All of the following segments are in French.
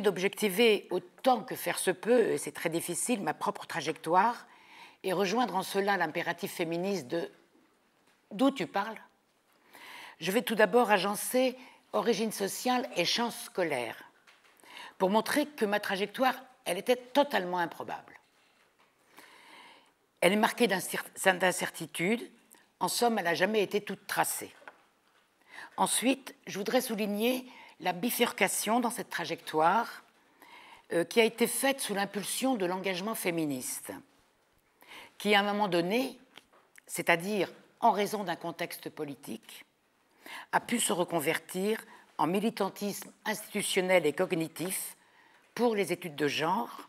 d'objectiver autant que faire se peut, et c'est très difficile, ma propre trajectoire, et rejoindre en cela l'impératif féministe de d'où tu parles. Je vais tout d'abord agencer origine sociale et chance scolaire, pour montrer que ma trajectoire, elle était totalement improbable. Elle est marquée d'incertitude, en somme, elle n'a jamais été toute tracée. Ensuite, je voudrais souligner la bifurcation dans cette trajectoire euh, qui a été faite sous l'impulsion de l'engagement féministe, qui à un moment donné, c'est-à-dire en raison d'un contexte politique, a pu se reconvertir en militantisme institutionnel et cognitif pour les études de genre.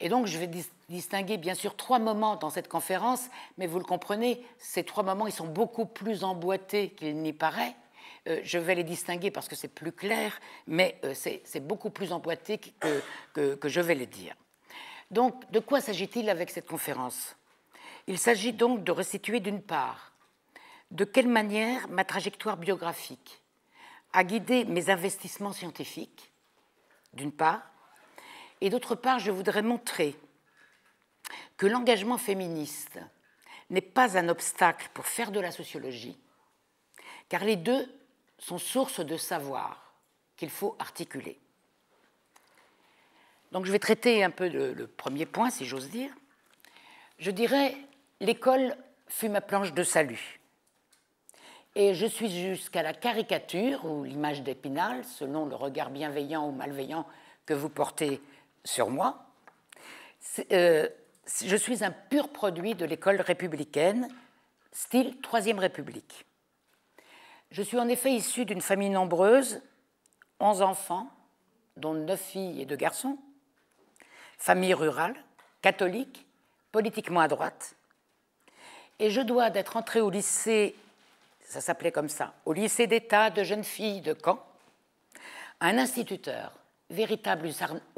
Et donc, je vais distinguer bien sûr trois moments dans cette conférence, mais vous le comprenez, ces trois moments, ils sont beaucoup plus emboîtés qu'il n'y paraît. Euh, je vais les distinguer parce que c'est plus clair, mais euh, c'est beaucoup plus emboîté que, je vais les dire. Donc, de quoi s'agit-il avec cette conférence Il s'agit donc de restituer d'une part de quelle manière ma trajectoire biographique a guidé mes investissements scientifiques, d'une part, et d'autre part, je voudrais montrer que l'engagement féministe n'est pas un obstacle pour faire de la sociologie, car les deux sont sources de savoir qu'il faut articuler. Donc je vais traiter un peu le, premier point, si j'ose dire. Je dirais, l'école fut ma planche de salut. Et je suis jusqu'à la caricature ou l'image d'Épinal, selon le regard bienveillant ou malveillant que vous portez sur moi. Euh, je suis un pur produit de l'école républicaine, style Troisième République. Je suis en effet issue d'une famille nombreuse, onze enfants, dont neuf filles et deux garçons, famille rurale, catholique, politiquement à droite. Et je dois d'être entrée au lycée, ça s'appelait comme ça, au lycée d'État de jeunes filles de Caen, un instituteur, véritable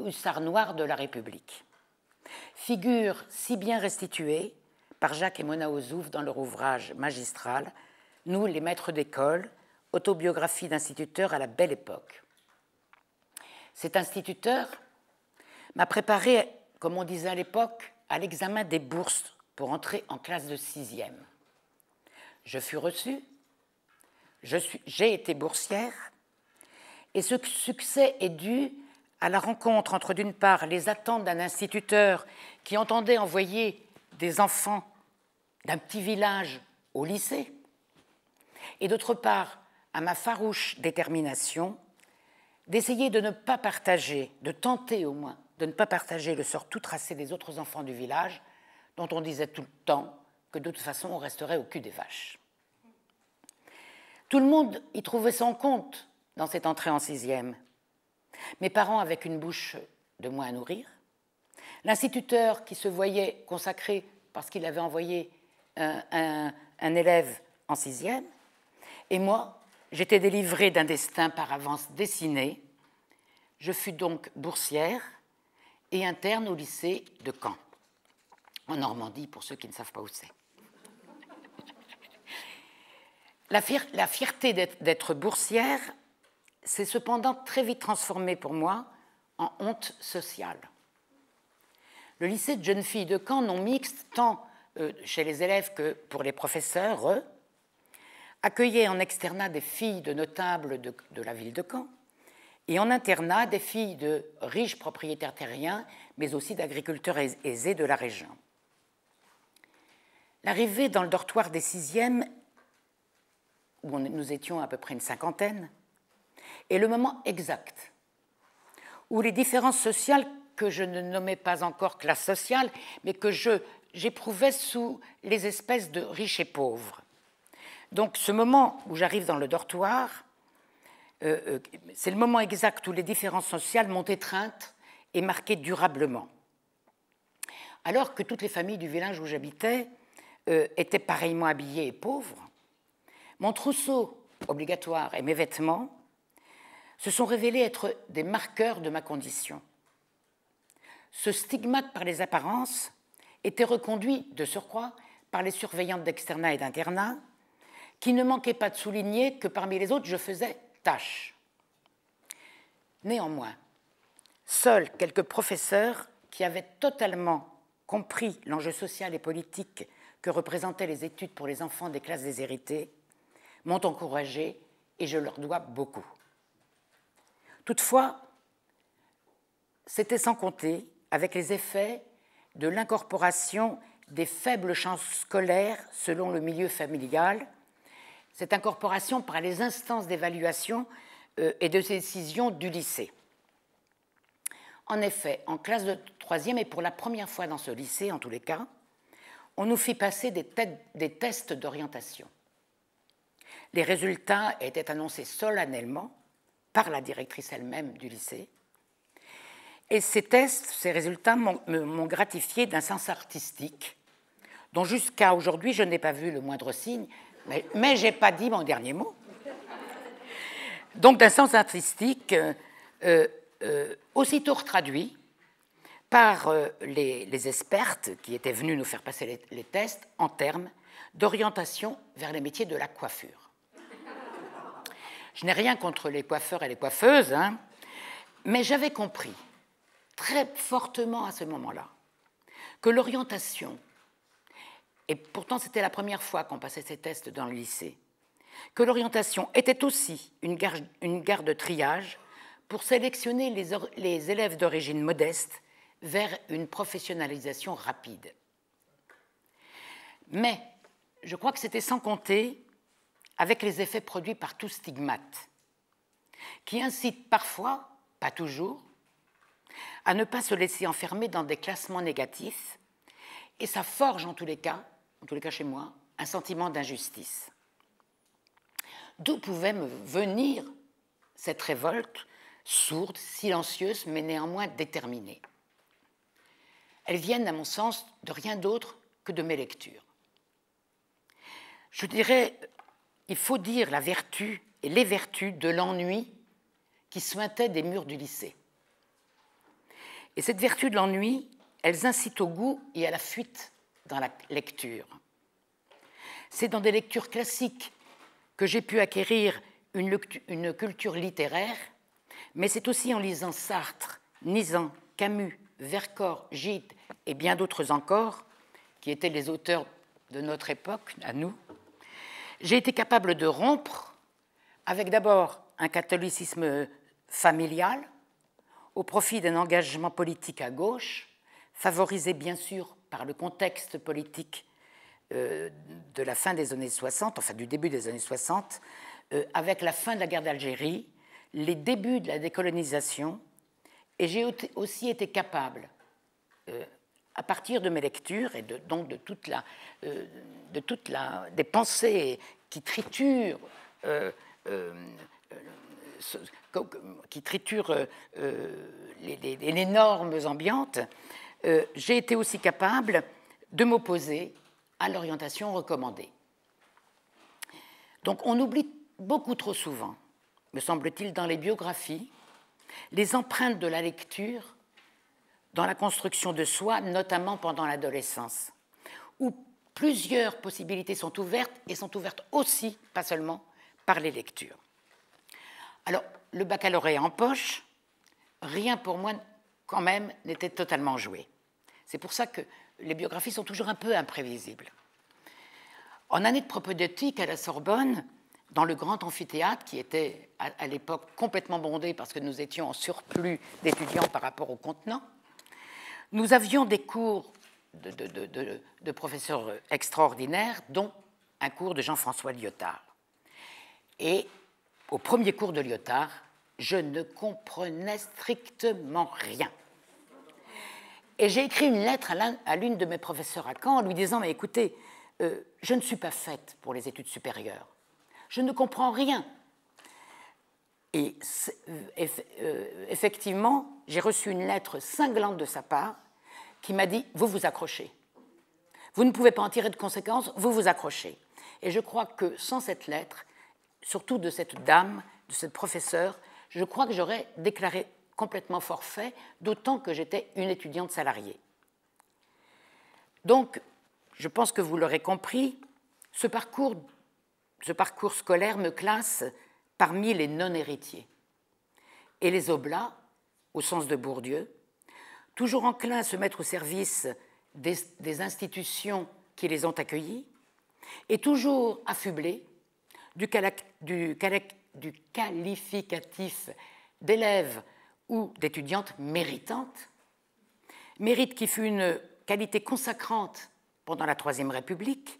hussard noir de la République. Figure si bien restituée par Jacques et Mona Ozouf dans leur ouvrage magistral nous, les maîtres d'école, autobiographie d'instituteurs à la belle époque. Cet instituteur m'a préparé, comme on disait à l'époque, à l'examen des bourses pour entrer en classe de sixième. Je fus reçue, j'ai été boursière, et ce succès est dû à la rencontre entre, d'une part, les attentes d'un instituteur qui entendait envoyer des enfants d'un petit village au lycée, et d'autre part à ma farouche détermination d'essayer de ne pas partager, de tenter au moins, de ne pas partager le sort tout tracé des autres enfants du village, dont on disait tout le temps que de toute façon on resterait au cul des vaches. Tout le monde y trouvait son compte dans cette entrée en sixième. Mes parents avec une bouche de moins à nourrir, l'instituteur qui se voyait consacré parce qu'il avait envoyé un, élève en sixième, et moi, j'étais délivrée d'un destin par avance dessiné. Je fus donc boursière et interne au lycée de Caen, en Normandie, pour ceux qui ne savent pas où c'est. la, fierté d'être boursière s'est cependant très vite transformée pour moi en honte sociale. Le lycée de jeunes filles de Caen, non mixte, tant euh, chez les élèves que pour les professeurs, eux, accueillait en externat des filles de notables de, de la ville de Caen et en internat des filles de riches propriétaires terriens, mais aussi d'agriculteurs aisés de la région. L'arrivée dans le dortoir des sixièmes, où nous étions à peu près une cinquantaine, est le moment exact où les différences sociales que je ne nommais pas encore classe sociale, mais que j'éprouvais sous les espèces de riches et pauvres, donc ce moment où j'arrive dans le dortoir, euh, euh, c'est le moment exact où les différences sociales m'ont étreinte et marquée durablement. Alors que toutes les familles du village où j'habitais euh, étaient pareillement habillées et pauvres, mon trousseau obligatoire et mes vêtements se sont révélés être des marqueurs de ma condition. Ce stigmate par les apparences était reconduit, de surcroît, par les surveillantes d'externat et d'internat, qui ne manquait pas de souligner que parmi les autres, je faisais tâche. Néanmoins, seuls quelques professeurs qui avaient totalement compris l'enjeu social et politique que représentaient les études pour les enfants des classes déshéritées m'ont encouragé et je leur dois beaucoup. Toutefois, c'était sans compter avec les effets de l'incorporation des faibles chances scolaires selon le milieu familial, cette incorporation par les instances d'évaluation euh, et de décision du lycée. En effet, en classe de troisième, et pour la première fois dans ce lycée en tous les cas, on nous fit passer des, tests d'orientation. Les résultats étaient annoncés solennellement par la directrice elle-même du lycée. Et ces tests, ces résultats m'ont gratifié d'un sens artistique dont jusqu'à aujourd'hui je n'ai pas vu le moindre signe, mais, mais je n'ai pas dit mon dernier mot. Donc, d'un sens artistique, euh, euh, euh, aussitôt traduit par les, expertes qui étaient venues nous faire passer les, les tests en termes d'orientation vers les métiers de la coiffure. Je n'ai rien contre les coiffeurs et les coiffeuses, hein, mais j'avais compris très fortement à ce moment-là que l'orientation et pourtant c'était la première fois qu'on passait ces tests dans le lycée, que l'orientation était aussi une gare, de triage pour sélectionner les, les élèves d'origine modeste vers une professionnalisation rapide. Mais je crois que c'était sans compter avec les effets produits par tout stigmate, qui incite parfois, pas toujours, à ne pas se laisser enfermer dans des classements négatifs, et ça forge en tous les cas en tous les cas chez moi, un sentiment d'injustice. D'où pouvait me venir cette révolte, sourde, silencieuse, mais néanmoins déterminée Elles viennent, à mon sens, de rien d'autre que de mes lectures. Je dirais, il faut dire la vertu et les vertus de l'ennui qui suintaient des murs du lycée. Et cette vertu de l'ennui, elles incitent au goût et à la fuite dans la lecture. C'est dans des lectures classiques que j'ai pu acquérir une, culture littéraire, mais c'est aussi en lisant Sartre, Nizan, Camus, Vercors, Gide et bien d'autres encore, qui étaient les auteurs de notre époque, à nous, j'ai été capable de rompre avec d'abord un catholicisme familial au profit d'un engagement politique à gauche, favorisé bien sûr par le contexte politique euh, de la fin des années 60, enfin du début des années 60, euh, avec la fin de la guerre d'Algérie, les débuts de la décolonisation, et j'ai aussi été capable, euh, à partir de mes lectures et donc de toute la, de toute la, des pensées qui triturent qui les, les, normes ambiantes, euh, j'ai été aussi capable de m'opposer à l'orientation recommandée. Donc on oublie beaucoup trop souvent, me semble-t-il, dans les biographies, les empreintes de la lecture dans la construction de soi, notamment pendant l'adolescence, où plusieurs possibilités sont ouvertes et sont ouvertes aussi, pas seulement, par les lectures. Alors, le baccalauréat en poche, rien pour moi quand même, n'était totalement joué. C'est pour ça que les biographies sont toujours un peu imprévisibles. En année de propédeutique à la Sorbonne, dans le grand amphithéâtre, qui était à, l'époque complètement bondé parce que nous étions en surplus d'étudiants par rapport au contenant, nous avions des cours de, de, de professeurs extraordinaires, dont un cours de Jean-François Lyotard. Et au premier cours de Lyotard, je ne comprenais strictement rien. Et j'ai écrit une lettre à l'une de mes professeurs à Caen en lui disant, mais écoutez, euh, je ne suis pas faite pour les études supérieures. Je ne comprends rien. Et euh, euh, effectivement, j'ai reçu une lettre cinglante de sa part qui m'a dit, vous vous accrochez. Vous ne pouvez pas en tirer de conséquences, vous vous accrochez. Et je crois que sans cette lettre, surtout de cette dame, de cette professeure, je crois que j'aurais déclaré complètement forfait, d'autant que j'étais une étudiante salariée. Donc, je pense que vous l'aurez compris, ce parcours, scolaire me classe parmi les non-héritiers. Et les oblats, au sens de Bourdieu, toujours enclins à se mettre au service des, institutions qui les ont accueillis, et toujours affublés du, du qualificatif d'élèves ou d'étudiantes méritantes. mérite qui fut une qualité consacrante pendant la Troisième République,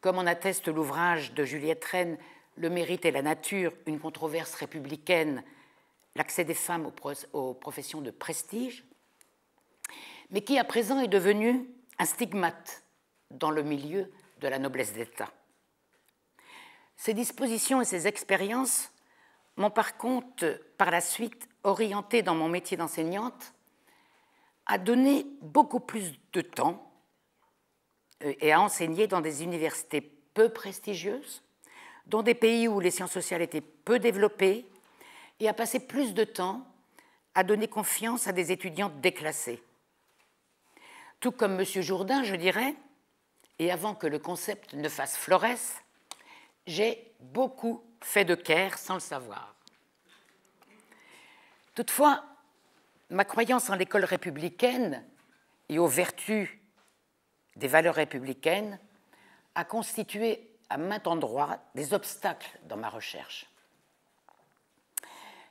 comme en atteste l'ouvrage de Juliette Rennes, Le mérite et la nature, une controverse républicaine, l'accès des femmes aux professions de prestige, mais qui à présent est devenu un stigmate dans le milieu de la noblesse d'État. Ces dispositions et ces expériences m'ont par contre, euh, par la suite, orienté dans mon métier d'enseignante, a donné beaucoup plus de temps euh, et à enseigner dans des universités peu prestigieuses, dans des pays où les sciences sociales étaient peu développées, et à passer plus de temps à donner confiance à des étudiants déclassés. Tout comme M. Jourdain, je dirais, et avant que le concept ne fasse floresse, j'ai beaucoup fait de Caire sans le savoir. Toutefois, ma croyance en l'école républicaine et aux vertus des valeurs républicaines a constitué à maint endroit des obstacles dans ma recherche.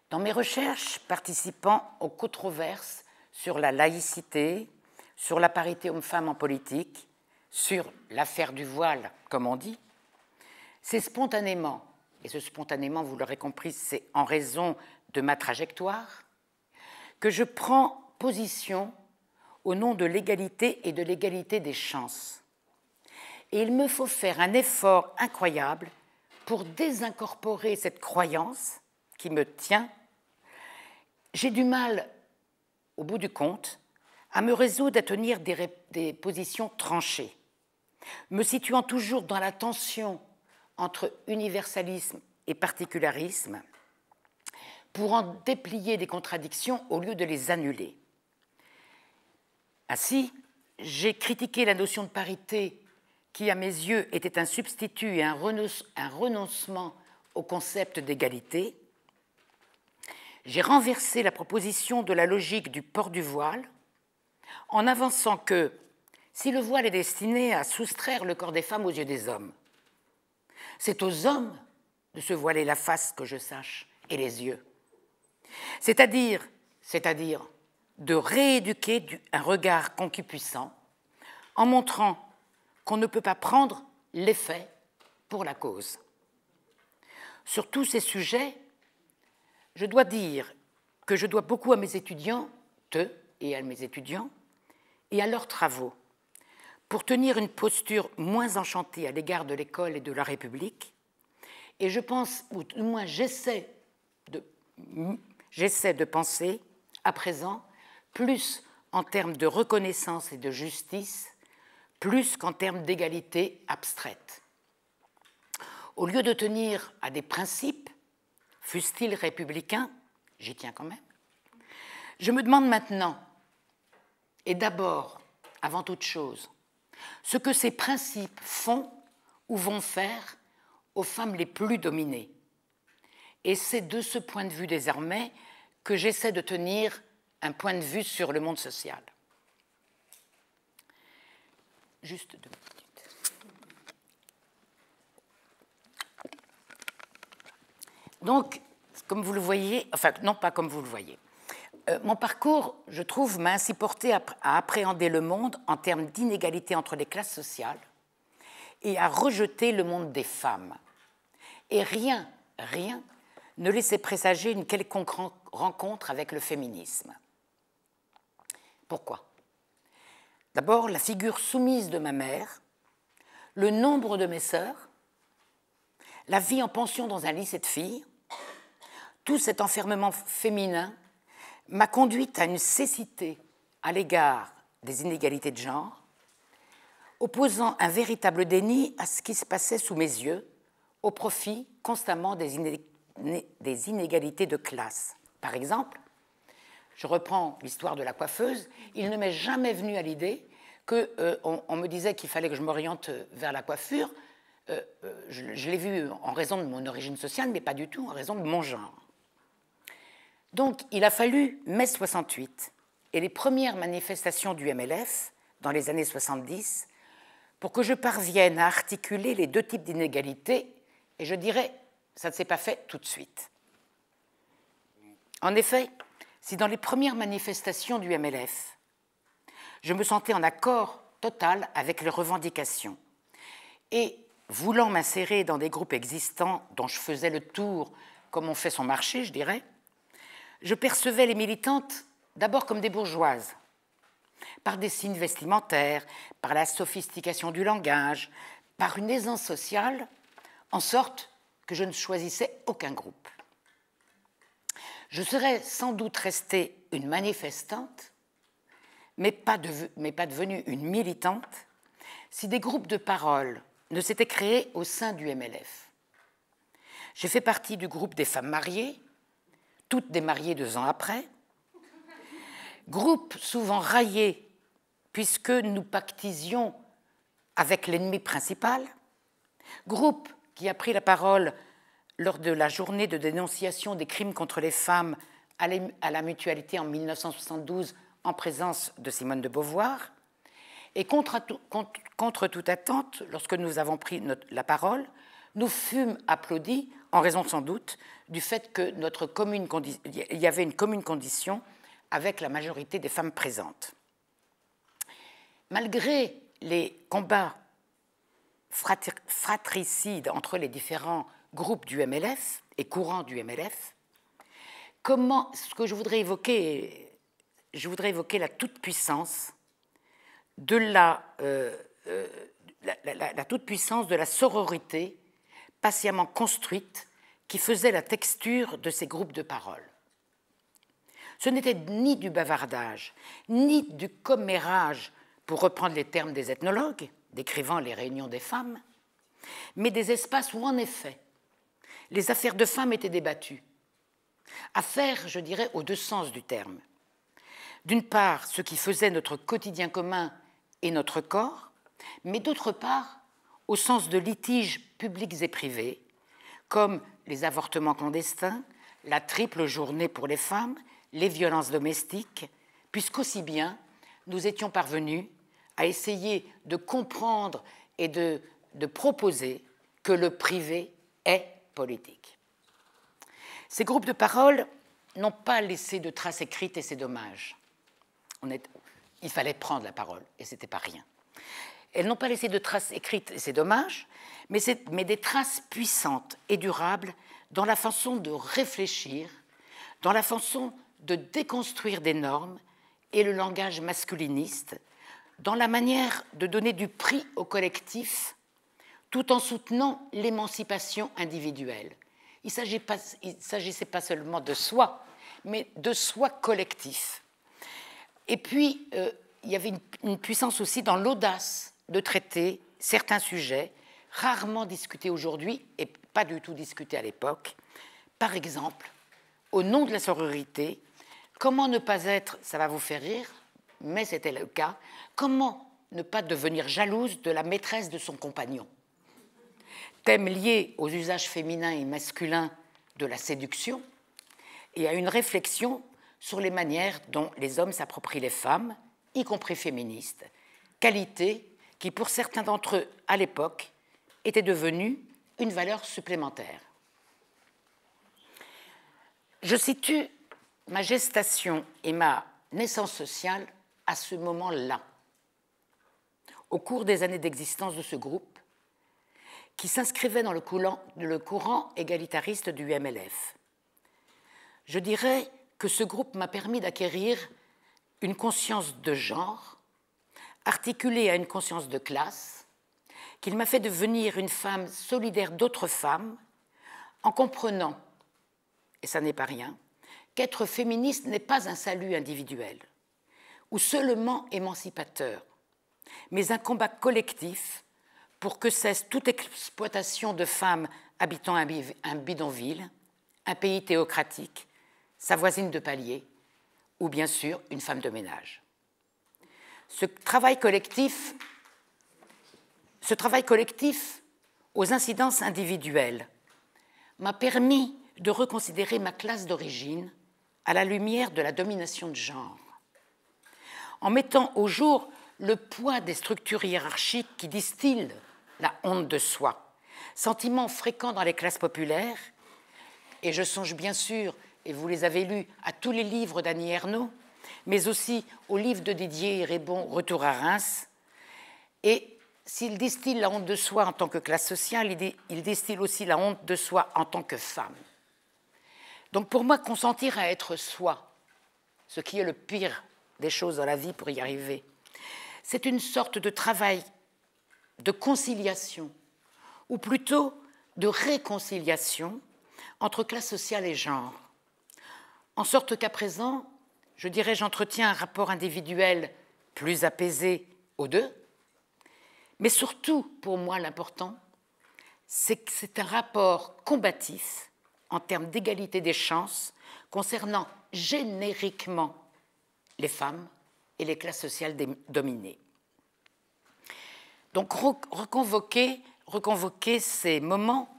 Dans mes recherches participant aux controverses sur la laïcité, sur la parité homme-femme en politique, sur l'affaire du voile, comme on dit, c'est spontanément et ce spontanément, vous l'aurez compris, c'est en raison de ma trajectoire, que je prends position au nom de l'égalité et de l'égalité des chances. Et il me faut faire un effort incroyable pour désincorporer cette croyance qui me tient. J'ai du mal, au bout du compte, à me résoudre à tenir des, positions tranchées, me situant toujours dans la tension entre universalisme et particularisme pour en déplier des contradictions au lieu de les annuler. Ainsi, j'ai critiqué la notion de parité qui, à mes yeux, était un substitut et un, renoncement au concept d'égalité. J'ai renversé la proposition de la logique du port du voile en avançant que si le voile est destiné à soustraire le corps des femmes aux yeux des hommes, c'est aux hommes de se voiler la face que je sache et les yeux. C'est-à-dire, c'est-à-dire de rééduquer un regard concupuissant en montrant qu'on ne peut pas prendre l'effet pour la cause. Sur tous ces sujets, je dois dire que je dois beaucoup à mes étudiants, te et à mes étudiants et à leurs travaux pour tenir une posture moins enchantée à l'égard de l'école et de la République. Et je pense, ou du moins j'essaie de, de penser à présent plus en termes de reconnaissance et de justice, plus qu'en termes d'égalité abstraite. Au lieu de tenir à des principes, fussent-ils républicains, j'y tiens quand même, je me demande maintenant, et d'abord, avant toute chose, ce que ces principes font ou vont faire aux femmes les plus dominées. Et c'est de ce point de vue désormais que j'essaie de tenir un point de vue sur le monde social. Juste deux minutes. Donc, comme vous le voyez, enfin non pas comme vous le voyez, euh, mon parcours, je trouve, m'a ainsi porté à, à appréhender le monde en termes d'inégalité entre les classes sociales et à rejeter le monde des femmes. Et rien, rien ne laissait présager une quelconque rencontre avec le féminisme. Pourquoi D'abord, la figure soumise de ma mère, le nombre de mes sœurs, la vie en pension dans un lycée de filles, tout cet enfermement féminin m'a conduite à une cécité à l'égard des inégalités de genre, opposant un véritable déni à ce qui se passait sous mes yeux, au profit constamment des, inégalités de classe. Par exemple, je reprends l'histoire de la coiffeuse, il ne m'est jamais venu à l'idée qu'on euh, me disait qu'il fallait que je m'oriente vers la coiffure. Euh, euh, je, je l'ai vu en raison de mon origine sociale, mais pas du tout en raison de mon genre. Donc il a fallu mai 68 et les premières manifestations du MLF dans les années 70 pour que je parvienne à articuler les deux types d'inégalités, et je dirais, ça ne s'est pas fait tout de suite. En effet, si dans les premières manifestations du MLF, je me sentais en accord total avec les revendications, et voulant m'insérer dans des groupes existants dont je faisais le tour comme on fait son marché, je dirais, je percevais les militantes d'abord comme des bourgeoises, par des signes vestimentaires, par la sophistication du langage, par une aisance sociale, en sorte que je ne choisissais aucun groupe. Je serais sans doute restée une manifestante, mais pas, devenue une militante, si des groupes de parole ne s'étaient créés au sein du MLF. J'ai fait partie du groupe des femmes mariées, toutes démariées deux ans après. Groupe souvent raillé puisque nous pactisions avec l'ennemi principal. Groupe qui a pris la parole lors de la journée de dénonciation des crimes contre les femmes à la mutualité en 1972 en présence de Simone de Beauvoir. Et contre, toute attente, lorsque nous avons pris la parole, nous fûmes applaudis en raison sans doute du fait que notre commune il y avait une commune condition avec la majorité des femmes présentes. Malgré les combats fratricides entre les différents groupes du MLF et courants du MLF, comment ce que je voudrais évoquer, je voudrais évoquer la toute-puissance de la euh, euh, toute-puissance de la sororité patiemment construite qui faisait la texture de ces groupes de paroles. Ce n'était ni du bavardage, ni du commérage, pour reprendre les termes des ethnologues, décrivant les réunions des femmes, mais des espaces où, en effet, les affaires de femmes étaient débattues. Affaires, je dirais, aux deux sens du terme. D'une part, ce qui faisait notre quotidien commun et notre corps, mais d'autre part, au sens de litiges publics et privés, comme les avortements clandestins, la triple journée pour les femmes, les violences domestiques, puisqu'aussi bien nous étions parvenus à essayer de comprendre et de, proposer que le privé est politique. Ces groupes de parole n'ont pas laissé de traces écrites et c'est dommage. il fallait prendre la parole et ce n'était pas rien. Elles n'ont pas laissé de traces écrites, et c'est dommage, mais, mais des traces puissantes et durables dans la façon de réfléchir, dans la façon de déconstruire des normes et le langage masculiniste, dans la manière de donner du prix au collectif tout en soutenant l'émancipation individuelle. Il ne s'agissait pas seulement de soi, mais de soi collectif. Et puis, euh, il y avait une puissance aussi dans l'audace de traiter certains sujets rarement discutés aujourd'hui et pas du tout discutés à l'époque. Par exemple, au nom de la sororité, comment ne pas être, ça va vous faire rire, mais c'était le cas, comment ne pas devenir jalouse de la maîtresse de son compagnon Thème lié aux usages féminins et masculins de la séduction et à une réflexion sur les manières dont les hommes s'approprient les femmes, y compris féministes, qualité qui, pour certains d'entre eux à l'époque, était devenue une valeur supplémentaire. Je situe ma gestation et ma naissance sociale à ce moment-là, au cours des années d'existence de ce groupe, qui s'inscrivait dans le courant, égalitariste du MLF. Je dirais que ce groupe m'a permis d'acquérir une conscience de genre articulé à une conscience de classe, qu'il m'a fait devenir une femme solidaire d'autres femmes, en comprenant, et ça n'est pas rien, qu'être féministe n'est pas un salut individuel, ou seulement émancipateur, mais un combat collectif pour que cesse toute exploitation de femmes habitant un bidonville, un pays théocratique, sa voisine de palier, ou bien sûr une femme de ménage ce travail collectif, ce travail collectif aux incidences individuelles m'a permis de reconsidérer ma classe d'origine à la lumière de la domination de genre, en mettant au jour le poids des structures hiérarchiques qui distillent la honte de soi, sentiment fréquent dans les classes populaires, et je songe bien sûr, et vous les avez lus, à tous les livres d'Annie Ernaux, mais aussi au livre de Didier Rébon, Retour à Reims. Et s'il distille la honte de soi en tant que classe sociale, il distille aussi la honte de soi en tant que femme. Donc pour moi, consentir à être soi, ce qui est le pire des choses dans la vie pour y arriver, c'est une sorte de travail de conciliation, ou plutôt de réconciliation entre classe sociale et genre. En sorte qu'à présent, je dirais, j'entretiens un rapport individuel plus apaisé aux deux. Mais surtout, pour moi, l'important, c'est que c'est un rapport combatif en termes d'égalité des chances concernant génériquement les femmes et les classes sociales dominées. Donc reconvoquer, reconvoquer ces moments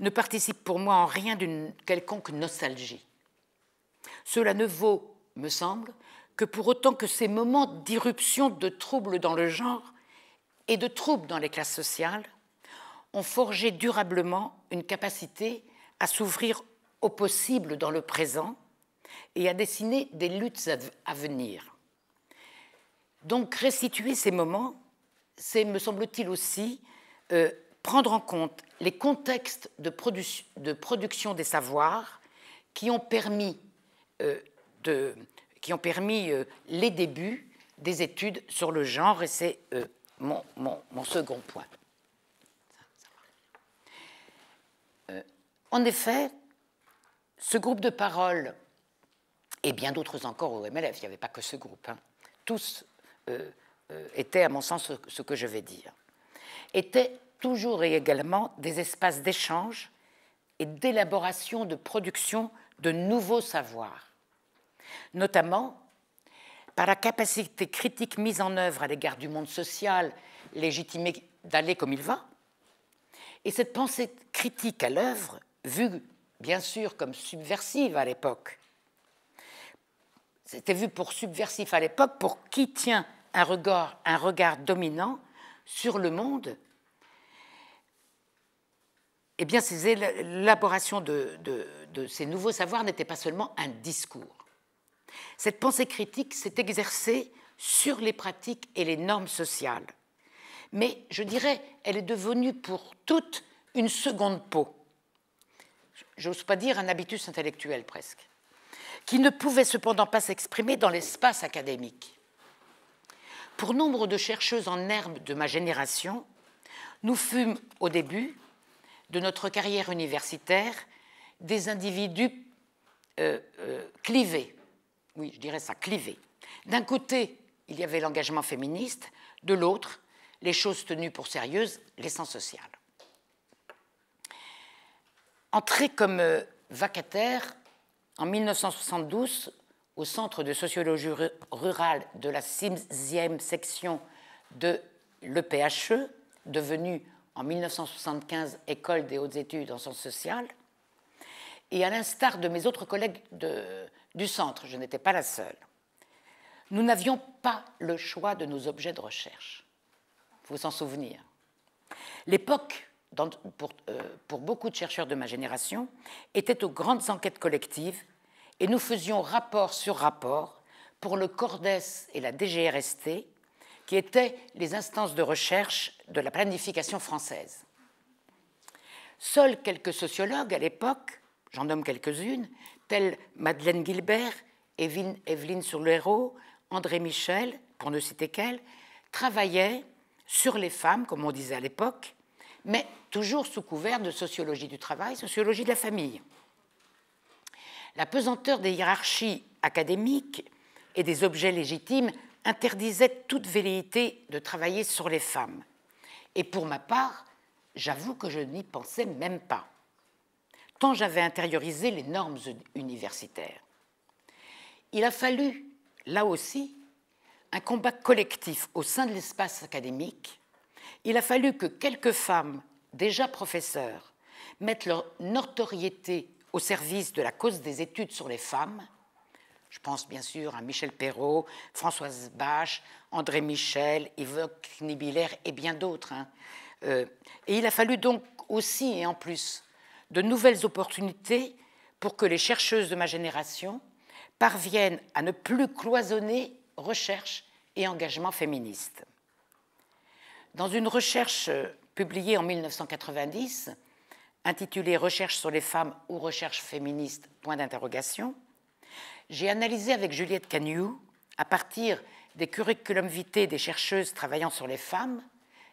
ne participe pour moi en rien d'une quelconque nostalgie. Cela ne vaut, me semble, que pour autant que ces moments d'irruption de troubles dans le genre et de troubles dans les classes sociales ont forgé durablement une capacité à s'ouvrir au possible dans le présent et à dessiner des luttes à venir. Donc restituer ces moments, c'est, me semble-t-il aussi, euh, prendre en compte les contextes de production des savoirs qui ont permis euh, de, qui ont permis euh, les débuts des études sur le genre, et c'est euh, mon, mon, second point. en effet, ce groupe de paroles et bien d'autres encore au MLF, il n'y avait pas que ce groupe, hein, tous étaient, à mon sens, ce, ce, que je vais dire, étaient toujours et également des espaces d'échange et d'élaboration de production de nouveaux savoirs, notamment par la capacité critique mise en œuvre à l'égard du monde social, légitimé d'aller comme il va, et cette pensée critique à l'œuvre, vue bien sûr comme subversive à l'époque, c'était vu pour subversif à l'époque, pour qui tient un regard, dominant sur le monde, eh bien, ces élaborations de, de ces nouveaux savoirs n'était pas seulement un discours. Cette pensée critique s'est exercée sur les pratiques et les normes sociales. Mais je dirais, elle est devenue pour toutes une seconde peau. J'ose pas dire un habitus intellectuel presque, qui ne pouvait cependant pas s'exprimer dans l'espace académique. Pour nombre de chercheuses en herbe de ma génération, nous fûmes au début de notre carrière universitaire des individus euh, euh, clivés. Oui, je dirais ça, clivés. D'un côté, il y avait l'engagement féministe, de l'autre, les choses tenues pour sérieuses, l'essence sociale. Entré comme euh, vacataire en 1972 au Centre de sociologie rurale de la sixième section de l'EPHE, devenue en 1975 École des hautes études en sciences sociales, et à l'instar de mes autres collègues de, du centre, je n'étais pas la seule, nous n'avions pas le choix de nos objets de recherche. Vous vous en souvenir. Hein. L'époque, pour, euh, pour beaucoup de chercheurs de ma génération, était aux grandes enquêtes collectives et nous faisions rapport sur rapport pour le CORDES et la DGRST, qui étaient les instances de recherche de la planification française. Seuls quelques sociologues à l'époque j'en nomme quelques-unes, telles Madeleine Gilbert, Evelyne, le héros, André Michel, pour ne citer qu'elle, travaillaient sur les femmes, comme on disait à l'époque, mais toujours sous couvert de sociologie du travail, sociologie de la famille. La pesanteur des hiérarchies académiques et des objets légitimes interdisait toute velléité de travailler sur les femmes. Et pour ma part, j'avoue que je n'y pensais même pas tant j'avais intériorisé les normes universitaires. Il a fallu, là aussi, un combat collectif au sein de l'espace académique. Il a fallu que quelques femmes, déjà professeurs, mettent leur notoriété au service de la cause des études sur les femmes. Je pense bien sûr à Michel Perrault, Françoise Bache, André Michel, Yves Knibiller et bien d'autres. Hein. Euh, et il a fallu donc aussi et en plus de nouvelles opportunités pour que les chercheuses de ma génération parviennent à ne plus cloisonner recherche et engagement féministe. Dans une recherche euh, publiée en 1990, intitulée Recherche sur les femmes ou recherche féministe point d'interrogation, j'ai analysé avec Juliette Cagnou, à partir des curriculum vitae des chercheuses travaillant sur les femmes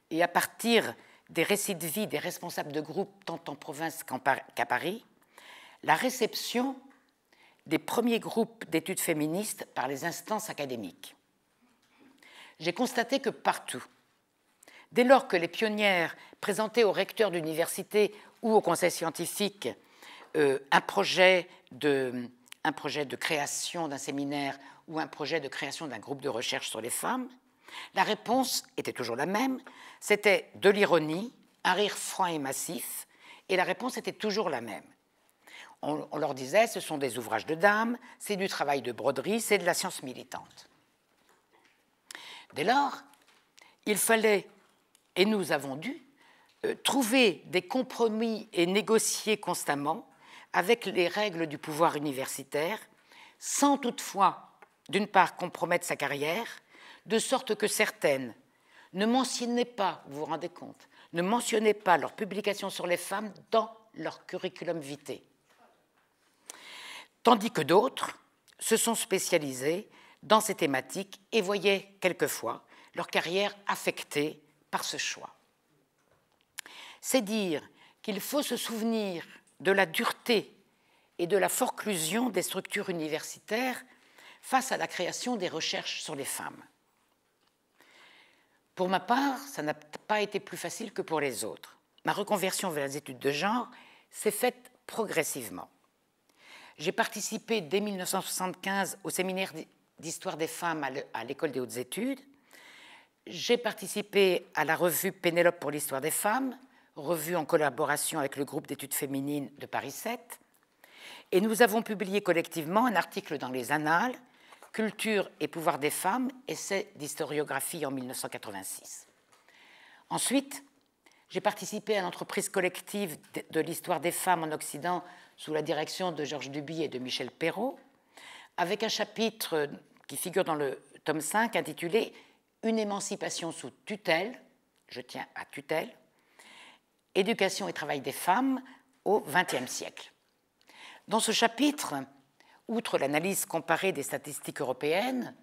et à partir des récits de vie des responsables de groupes tant en province qu'à Paris, la réception des premiers groupes d'études féministes par les instances académiques. J'ai constaté que partout, dès lors que les pionnières présentaient au recteur d'université ou au conseil scientifique euh, un projet de création d'un séminaire ou un projet de création d'un groupe de recherche sur les femmes, la réponse était toujours la même, c'était de l'ironie, un rire franc et massif, et la réponse était toujours la même. On, leur disait, ce sont des ouvrages de dames, c'est du travail de broderie, c'est de la science militante. Dès lors, il fallait, et nous avons dû, euh, trouver des compromis et négocier constamment avec les règles du pouvoir universitaire, sans toutefois, d'une part, compromettre sa carrière, de sorte que certaines ne mentionnaient pas, vous vous rendez compte, ne mentionnaient pas leur publication sur les femmes dans leur curriculum vitae. Tandis que d'autres se sont spécialisées dans ces thématiques et voyaient quelquefois leur carrière affectée par ce choix. C'est dire qu'il faut se souvenir de la dureté et de la forclusion des structures universitaires face à la création des recherches sur les femmes. Pour ma part, ça n'a pas été plus facile que pour les autres. Ma reconversion vers les études de genre s'est faite progressivement. J'ai participé dès 1975 au séminaire d'histoire des femmes à l'école des hautes études. J'ai participé à la revue Pénélope pour l'histoire des femmes, revue en collaboration avec le groupe d'études féminines de Paris 7. Et nous avons publié collectivement un article dans les Annales Culture et pouvoir des femmes, essai d'historiographie en 1986. Ensuite, j'ai participé à l'entreprise collective de l'histoire des femmes en Occident sous la direction de Georges Duby et de Michel Perrault, avec un chapitre qui figure dans le tome 5 intitulé Une émancipation sous tutelle, je tiens à tutelle, éducation et travail des femmes au XXe siècle. Dans ce chapitre, outre l'analyse comparée des statistiques européennes,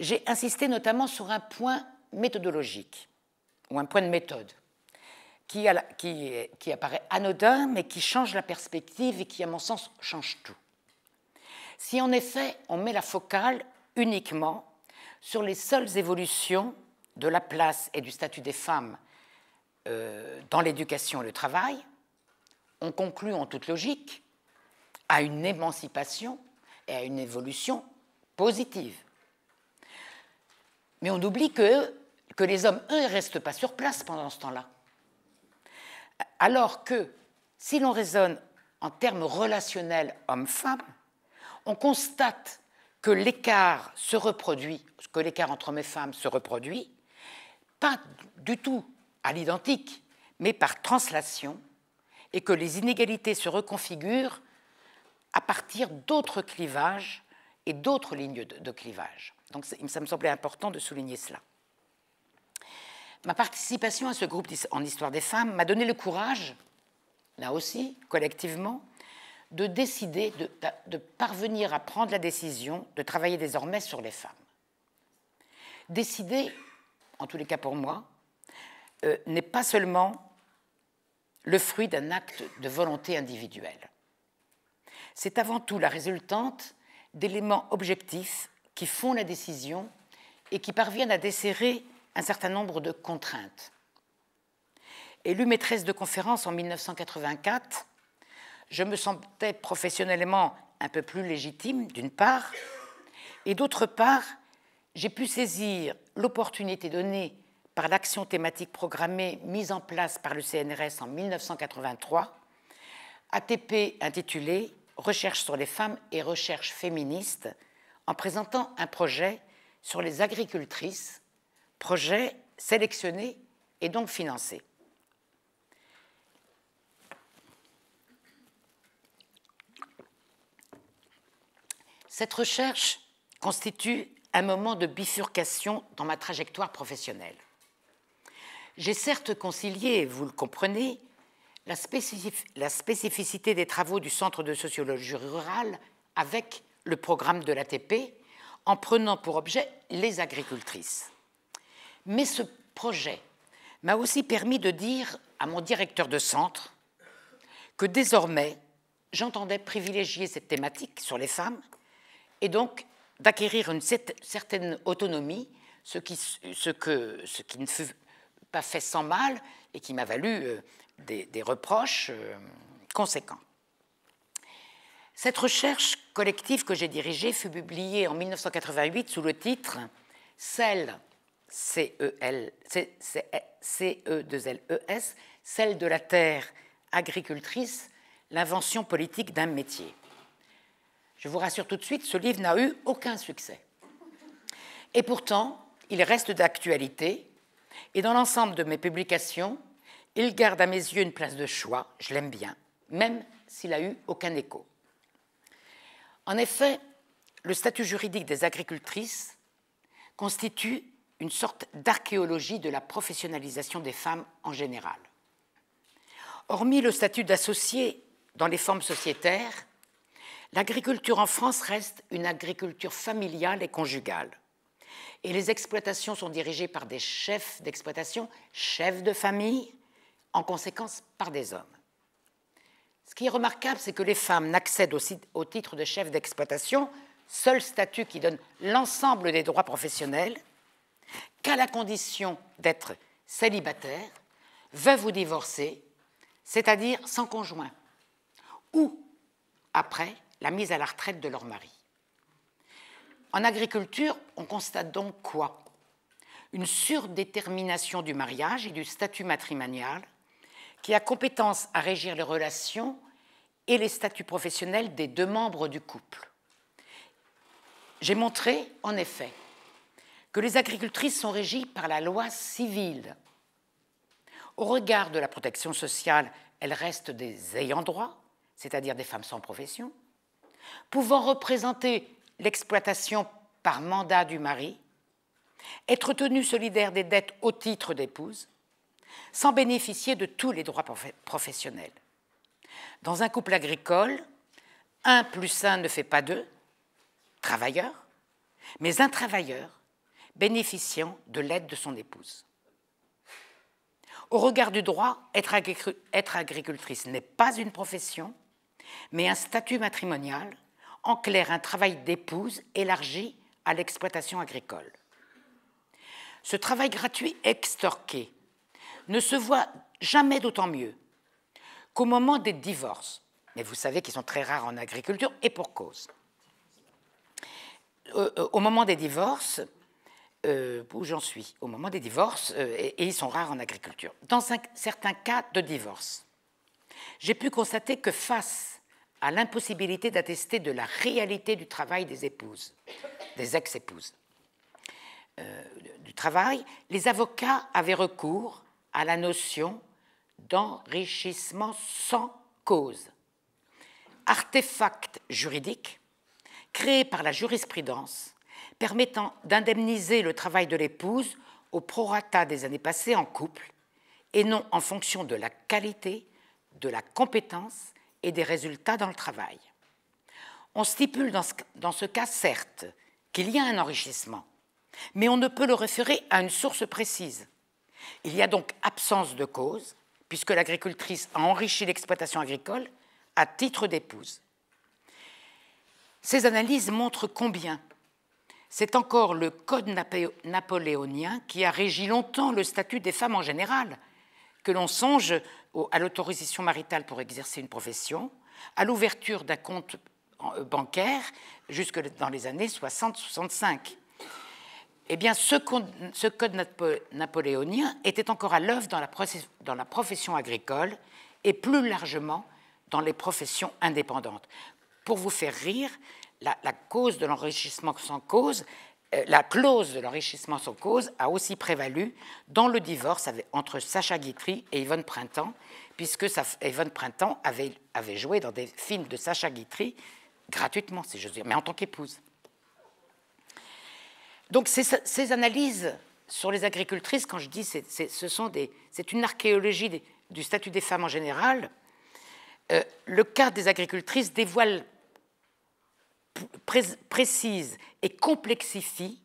j'ai insisté notamment sur un point méthodologique, ou un point de méthode, qui, apparaît anodin, mais qui change la perspective et qui, à mon sens, change tout. Si en effet on met la focale uniquement sur les seules évolutions de la place et du statut des femmes euh, dans l'éducation et le travail, on conclut en toute logique à une émancipation et à une évolution positive. Mais on oublie que, que les hommes, eux, ne restent pas sur place pendant ce temps-là. Alors que si l'on raisonne en termes relationnels homme-femme, on constate que l'écart se reproduit, que l'écart entre hommes et femmes se reproduit, pas du tout à l'identique, mais par translation, et que les inégalités se reconfigurent à partir d'autres clivages et d'autres lignes de, clivage. Donc ça me semblait important de souligner cela. Ma participation à ce groupe en histoire des femmes m'a donné le courage, là aussi, collectivement, de décider de, parvenir à prendre la décision de travailler désormais sur les femmes. Décider, en tous les cas pour moi, euh, n'est pas seulement le fruit d'un acte de volonté individuelle c'est avant tout la résultante d'éléments objectifs qui font la décision et qui parviennent à desserrer un certain nombre de contraintes. Élue maîtresse de conférence en 1984, je me sentais professionnellement un peu plus légitime, d'une part, et d'autre part, j'ai pu saisir l'opportunité donnée par l'action thématique programmée mise en place par le CNRS en 1983, ATP intitulée recherche sur les femmes et recherche féministe, en présentant un projet sur les agricultrices, projet sélectionné et donc financé. Cette recherche constitue un moment de bifurcation dans ma trajectoire professionnelle. J'ai certes concilié, vous le comprenez, la, spécificité des travaux du Centre de sociologie rurale avec le programme de l'ATP en prenant pour objet les agricultrices. Mais ce projet m'a aussi permis de dire à mon directeur de centre que désormais, j'entendais privilégier cette thématique sur les femmes et donc d'acquérir une certaine autonomie, ce qui ne fut pas fait sans mal et qui m'a valu euh, des, reproches euh, conséquents. Cette recherche collective que j'ai dirigée fut publiée en 1988 sous le titre Celle 2 e e e celle de la terre agricultrice, l'invention politique d'un métier. Je vous rassure tout de suite, ce livre n'a eu aucun succès. Et pourtant, il reste d'actualité, et dans l'ensemble de mes publications, il garde à mes yeux une place de choix, je l'aime bien, même s'il a eu aucun écho. En effet, le statut juridique des agricultrices constitue une sorte d'archéologie de la professionnalisation des femmes en général. Hormis le statut d'associé dans les formes sociétaires, l'agriculture en France reste une agriculture familiale et conjugale. Et les exploitations sont dirigées par des chefs d'exploitation, chefs de famille, en conséquence par des hommes. Ce qui est remarquable, c'est que les femmes n'accèdent au titre de chef d'exploitation, seul statut qui donne l'ensemble des droits professionnels, qu'à la condition d'être célibataire, veuve ou divorcée, c'est-à-dire sans conjoint, ou après la mise à la retraite de leur mari. En agriculture, on constate donc quoi Une surdétermination du mariage et du statut matrimonial qui a compétence à régir les relations et les statuts professionnels des deux membres du couple. J'ai montré, en effet, que les agricultrices sont régies par la loi civile. Au regard de la protection sociale, elles restent des ayants droit, c'est-à-dire des femmes sans profession, pouvant représenter l'exploitation par mandat du mari, être tenues solidaire des dettes au titre d'épouse, sans bénéficier de tous les droits professionnels. Dans un couple agricole, un plus un ne fait pas deux, travailleur, mais un travailleur bénéficiant de l'aide de son épouse. Au regard du droit, être, être agricultrice n'est pas une profession, mais un statut matrimonial, en clair un travail d'épouse élargi à l'exploitation agricole. Ce travail gratuit extorqué ne se voient jamais d'autant mieux qu'au moment des divorces. Mais vous savez qu'ils sont très rares en agriculture et pour cause. Euh, euh, au moment des divorces, euh, où j'en suis, au moment des divorces, et, ils sont rares en agriculture. Dans certains cas de divorce, j'ai pu constater que face à l'impossibilité d'attester de la réalité du travail des épouses, des ex-épouses, du travail, les avocats avaient recours à la notion d'enrichissement sans cause, artefact juridique créé par la jurisprudence permettant d'indemniser le travail de l'épouse au prorata des années passées en couple et non en fonction de la qualité, de la compétence et des résultats dans le travail. On stipule dans ce, dans ce cas, certes, qu'il y a un enrichissement, mais on ne peut le référer à une source précise, il y a donc absence de cause, puisque l'agricultrice a enrichi l'exploitation agricole à titre d'épouse. Ces analyses montrent combien c'est encore le code napoléonien qui a régi longtemps le statut des femmes en général, que l'on songe à l'autorisation maritale pour exercer une profession, à l'ouverture d'un compte euh, bancaire jusque dans les années 60-65 eh bien, ce, code napoléonien était encore à l'œuvre dans, la profession agricole et plus largement dans les professions indépendantes. Pour vous faire rire, la, euh, clause de l'enrichissement sans cause a aussi prévalu dans le divorce entre Sacha Guitry et Yvonne Printemps, puisque Yvonne Printemps avait, joué dans des films de Sacha Guitry gratuitement, si j'ose dire, mais en tant qu'épouse. Donc ces, analyses sur les agricultrices, quand je dis c'est, c'est une archéologie du statut des femmes en général, euh, le cas des agricultrices dévoile, précise et complexifie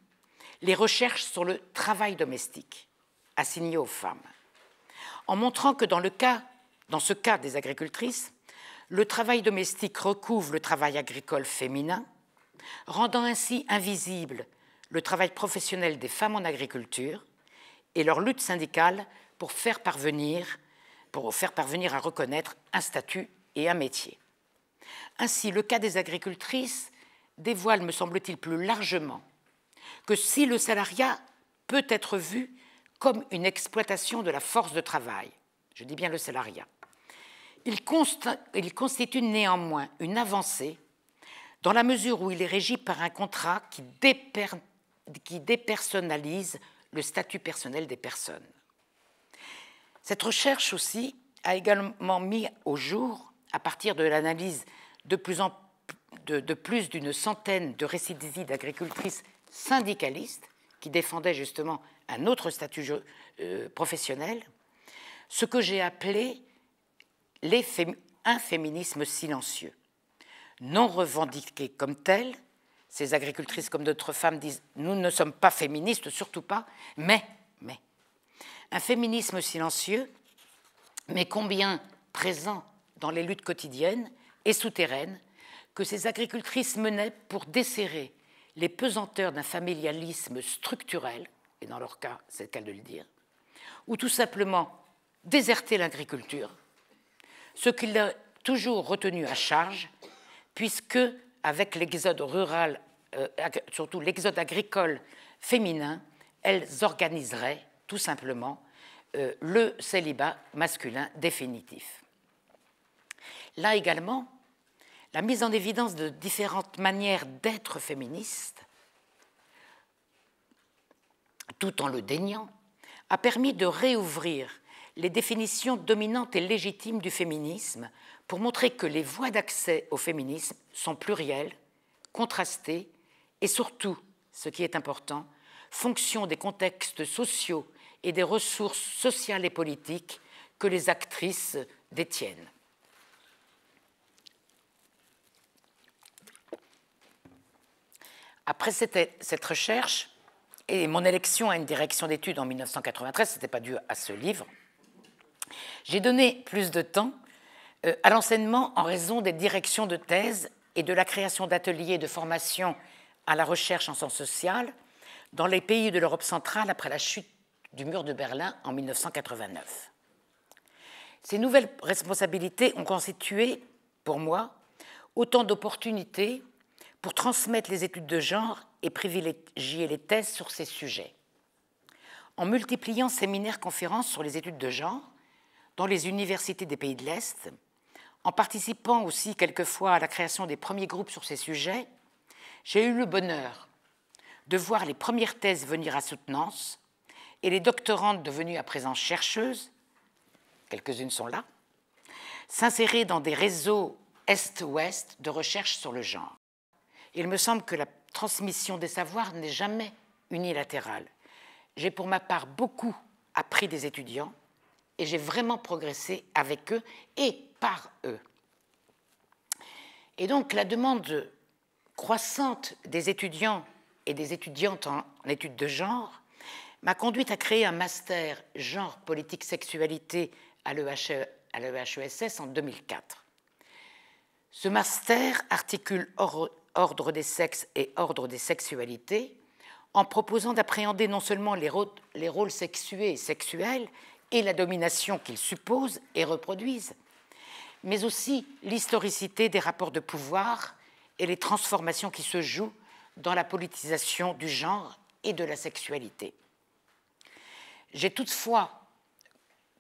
les recherches sur le travail domestique assigné aux femmes, en montrant que dans, le cas, dans ce cas des agricultrices, le travail domestique recouvre le travail agricole féminin, rendant ainsi invisible le travail professionnel des femmes en agriculture et leur lutte syndicale pour faire parvenir, pour faire parvenir à reconnaître un statut et un métier. Ainsi, le cas des agricultrices dévoile, me semble-t-il, plus largement que si le salariat peut être vu comme une exploitation de la force de travail, je dis bien le salariat, il, constitue néanmoins une avancée dans la mesure où il est régi par un contrat qui, dépend qui dépersonnalise le statut personnel des personnes. Cette recherche aussi a également mis au jour, à partir de l'analyse de plus d'une centaine de récidivistes d'agricultrices syndicalistes qui défendaient justement un autre statut euh, professionnel, ce que j'ai appelé un féminisme silencieux, non revendiqué comme tel, ces agricultrices, comme d'autres femmes, disent Nous ne sommes pas féministes, surtout pas, mais, mais. Un féminisme silencieux, mais combien présent dans les luttes quotidiennes et souterraines que ces agricultrices menaient pour desserrer les pesanteurs d'un familialisme structurel, et dans leur cas, c'est le cas de le dire, ou tout simplement déserter l'agriculture, ce qu'il a toujours retenu à charge, puisque avec l'exode rural, euh, surtout l'exode agricole féminin, elles organiseraient tout simplement euh, le célibat masculin définitif. Là également, la mise en évidence de différentes manières d'être féministe, tout en le déniant, a permis de réouvrir les définitions dominantes et légitimes du féminisme pour montrer que les voies d'accès au féminisme sont plurielles, contrastées et surtout, ce qui est important, fonction des contextes sociaux et des ressources sociales et politiques que les actrices détiennent. Après cette, recherche et mon élection à une direction d'études en 1993, ce n'était pas dû à ce livre, j'ai donné plus de temps euh, à l'enseignement en raison des directions de thèse et de la création d'ateliers de formation à la recherche en sciences sociales dans les pays de l'Europe centrale après la chute du mur de Berlin en 1989. Ces nouvelles responsabilités ont constitué, pour moi, autant d'opportunités pour transmettre les études de genre et privilégier les thèses sur ces sujets. En multipliant séminaires-conférences sur les études de genre dans les universités des pays de l'Est, en participant aussi quelquefois à la création des premiers groupes sur ces sujets, j'ai eu le bonheur de voir les premières thèses venir à soutenance et les doctorantes devenues à présent chercheuses, quelques-unes sont là, s'insérer dans des réseaux Est-Ouest de recherche sur le genre. Il me semble que la transmission des savoirs n'est jamais unilatérale. J'ai pour ma part beaucoup appris des étudiants et j'ai vraiment progressé avec eux et par eux. Et donc la demande croissante des étudiants et des étudiantes en études de genre m'a conduite à créer un master genre politique sexualité à l'EHESS e en 2004. Ce master articule ordre des sexes et ordre des sexualités en proposant d'appréhender non seulement les, rôles sexués et sexuels et la domination qu'ils supposent et reproduisent, mais aussi l'historicité des rapports de pouvoir et les transformations qui se jouent dans la politisation du genre et de la sexualité. J'ai toutefois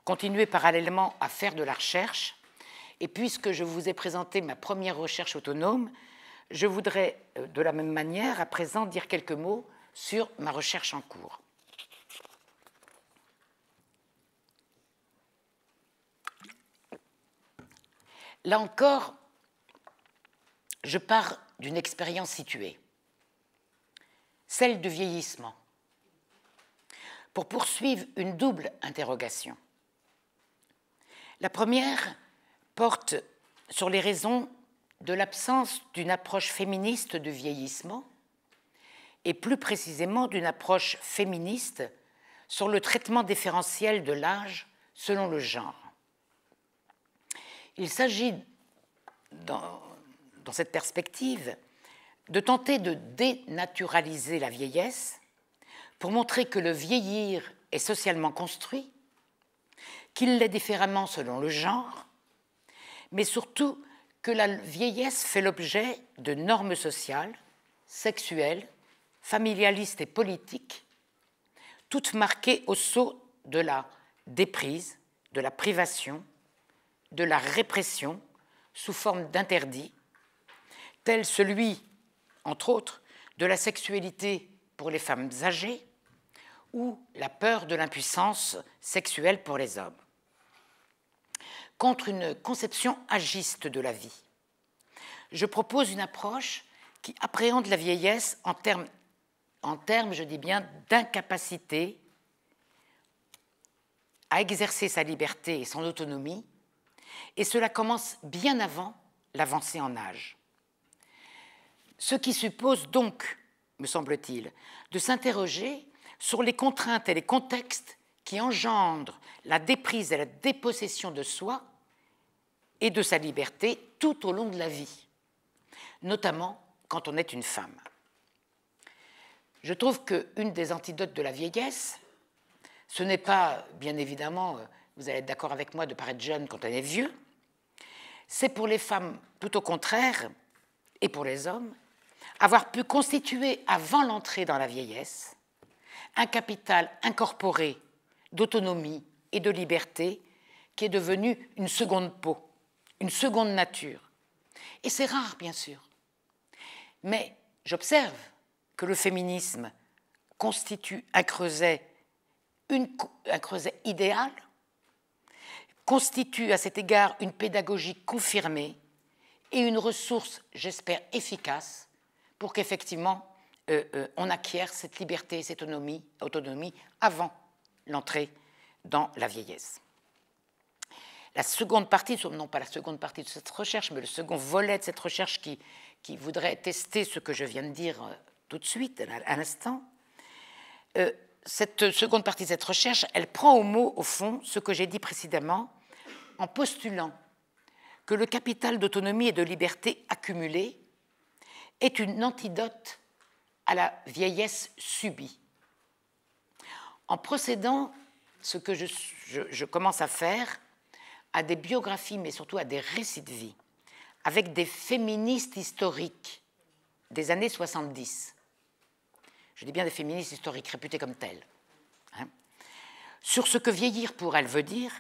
continué parallèlement à faire de la recherche, et puisque je vous ai présenté ma première recherche autonome, je voudrais euh, de la même manière à présent dire quelques mots sur ma recherche en cours. Là encore, je pars d'une expérience située, celle du vieillissement, pour poursuivre une double interrogation. La première porte sur les raisons de l'absence d'une approche féministe du vieillissement et plus précisément d'une approche féministe sur le traitement différentiel de l'âge selon le genre. Il s'agit, dans, cette perspective, de tenter de dénaturaliser la vieillesse pour montrer que le vieillir est socialement construit, qu'il l'est différemment selon le genre, mais surtout que la vieillesse fait l'objet de normes sociales, sexuelles, familialistes et politiques, toutes marquées au sceau de la déprise, de la privation, de la répression sous forme d'interdits, tel celui, entre autres, de la sexualité pour les femmes âgées ou la peur de l'impuissance sexuelle pour les hommes. Contre une conception agiste de la vie, je propose une approche qui appréhende la vieillesse en termes, en termes je dis bien, d'incapacité à exercer sa liberté et son autonomie et cela commence bien avant l'avancée en âge. Ce qui suppose donc, me semble-t-il, de s'interroger sur les contraintes et les contextes qui engendrent la déprise et la dépossession de soi et de sa liberté tout au long de la vie, notamment quand on est une femme. Je trouve qu'une des antidotes de la vieillesse, ce n'est pas, bien évidemment, vous allez être d'accord avec moi, de paraître jeune quand on est vieux. C'est pour les femmes, tout au contraire, et pour les hommes, avoir pu constituer avant l'entrée dans la vieillesse un capital incorporé d'autonomie et de liberté qui est devenu une seconde peau, une seconde nature. Et c'est rare, bien sûr. Mais j'observe que le féminisme constitue un creuset, un idéal constitue à cet égard une pédagogie confirmée et une ressource, j'espère, efficace pour qu'effectivement euh, euh, on acquiert cette liberté, cette autonomie, avant l'entrée dans la vieillesse. La seconde partie, non pas la seconde partie de cette recherche, mais le second volet de cette recherche qui, qui voudrait tester ce que je viens de dire euh, tout de suite, à l'instant, cette seconde partie de cette recherche, elle prend au mot, au fond, ce que j'ai dit précédemment en postulant que le capital d'autonomie et de liberté accumulé est une antidote à la vieillesse subie. En procédant, ce que je, commence à faire, à des biographies, mais surtout à des récits de vie, avec des féministes historiques des années 70. Je dis bien des féministes historiques réputées comme telles. Hein. sur ce que vieillir pour elles veut dire,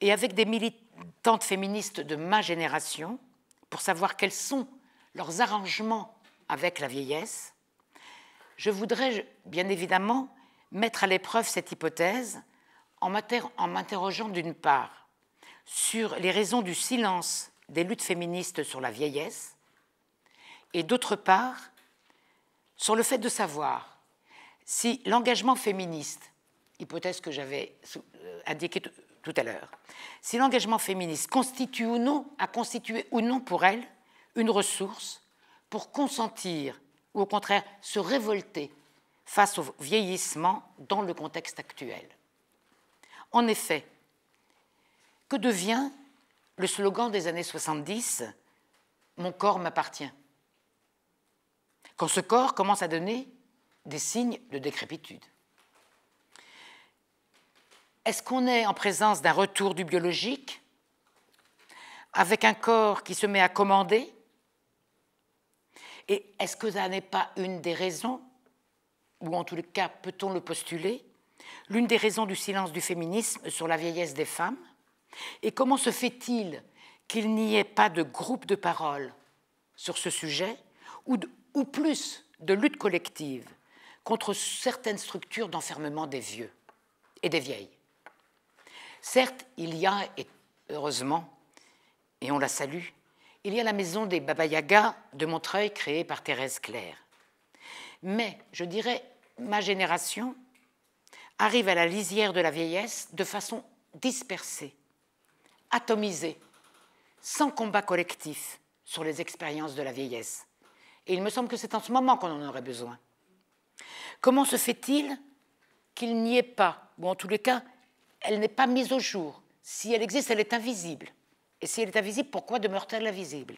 et avec des militantes féministes de ma génération pour savoir quels sont leurs arrangements avec la vieillesse, je voudrais bien évidemment mettre à l'épreuve cette hypothèse en m'interrogeant d'une part sur les raisons du silence des luttes féministes sur la vieillesse et d'autre part sur le fait de savoir si l'engagement féministe, hypothèse que j'avais euh, indiquée tout à l'heure, si l'engagement féministe constitue ou non, a constitué ou non pour elle une ressource pour consentir ou au contraire se révolter face au vieillissement dans le contexte actuel. En effet, que devient le slogan des années 70 Mon corps m'appartient quand ce corps commence à donner des signes de décrépitude. Est-ce qu'on est en présence d'un retour du biologique avec un corps qui se met à commander Et est-ce que ça n'est pas une des raisons, ou en tout cas peut-on le postuler, l'une des raisons du silence du féminisme sur la vieillesse des femmes Et comment se fait-il qu'il n'y ait pas de groupe de parole sur ce sujet, ou, ou plus de lutte collective contre certaines structures d'enfermement des vieux et des vieilles Certes, il y a, et heureusement, et on la salue, il y a la maison des Baba Yaga de Montreuil créée par Thérèse Claire. Mais je dirais, ma génération arrive à la lisière de la vieillesse de façon dispersée, atomisée, sans combat collectif sur les expériences de la vieillesse. Et il me semble que c'est en ce moment qu'on en aurait besoin. Comment se fait-il qu'il n'y ait pas, ou en tous les cas, elle n'est pas mise au jour. Si elle existe, elle est invisible. Et si elle est invisible, pourquoi demeure-t-elle invisible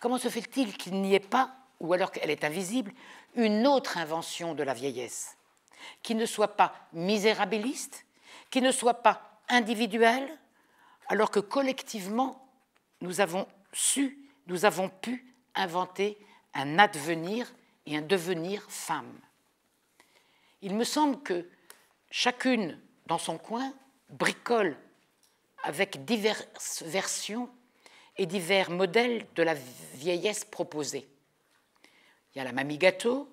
Comment se fait-il qu'il n'y ait pas, ou alors qu'elle est invisible, une autre invention de la vieillesse qui ne soit pas misérabiliste, qui ne soit pas individuelle, alors que collectivement, nous avons su, nous avons pu inventer un advenir et un devenir femme. Il me semble que chacune dans son coin, bricole avec diverses versions et divers modèles de la vieillesse proposée. Il y a la mamie gâteau,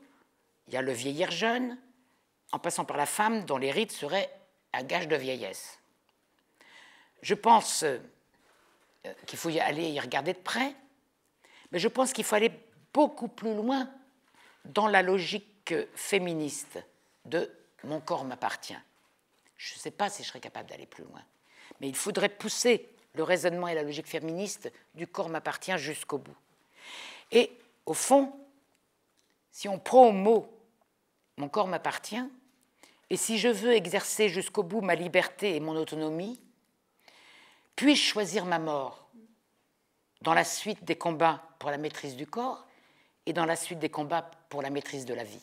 il y a le vieillir jeune, en passant par la femme dont les rites seraient un gage de vieillesse. Je pense euh, qu'il faut y aller y regarder de près, mais je pense qu'il faut aller beaucoup plus loin dans la logique euh, féministe de mon corps m'appartient je ne sais pas si je serais capable d'aller plus loin. Mais il faudrait pousser le raisonnement et la logique féministe du corps m'appartient jusqu'au bout. Et au fond, si on prend au mot mon corps m'appartient, et si je veux exercer jusqu'au bout ma liberté et mon autonomie, puis-je choisir ma mort dans la suite des combats pour la maîtrise du corps et dans la suite des combats pour la maîtrise de la vie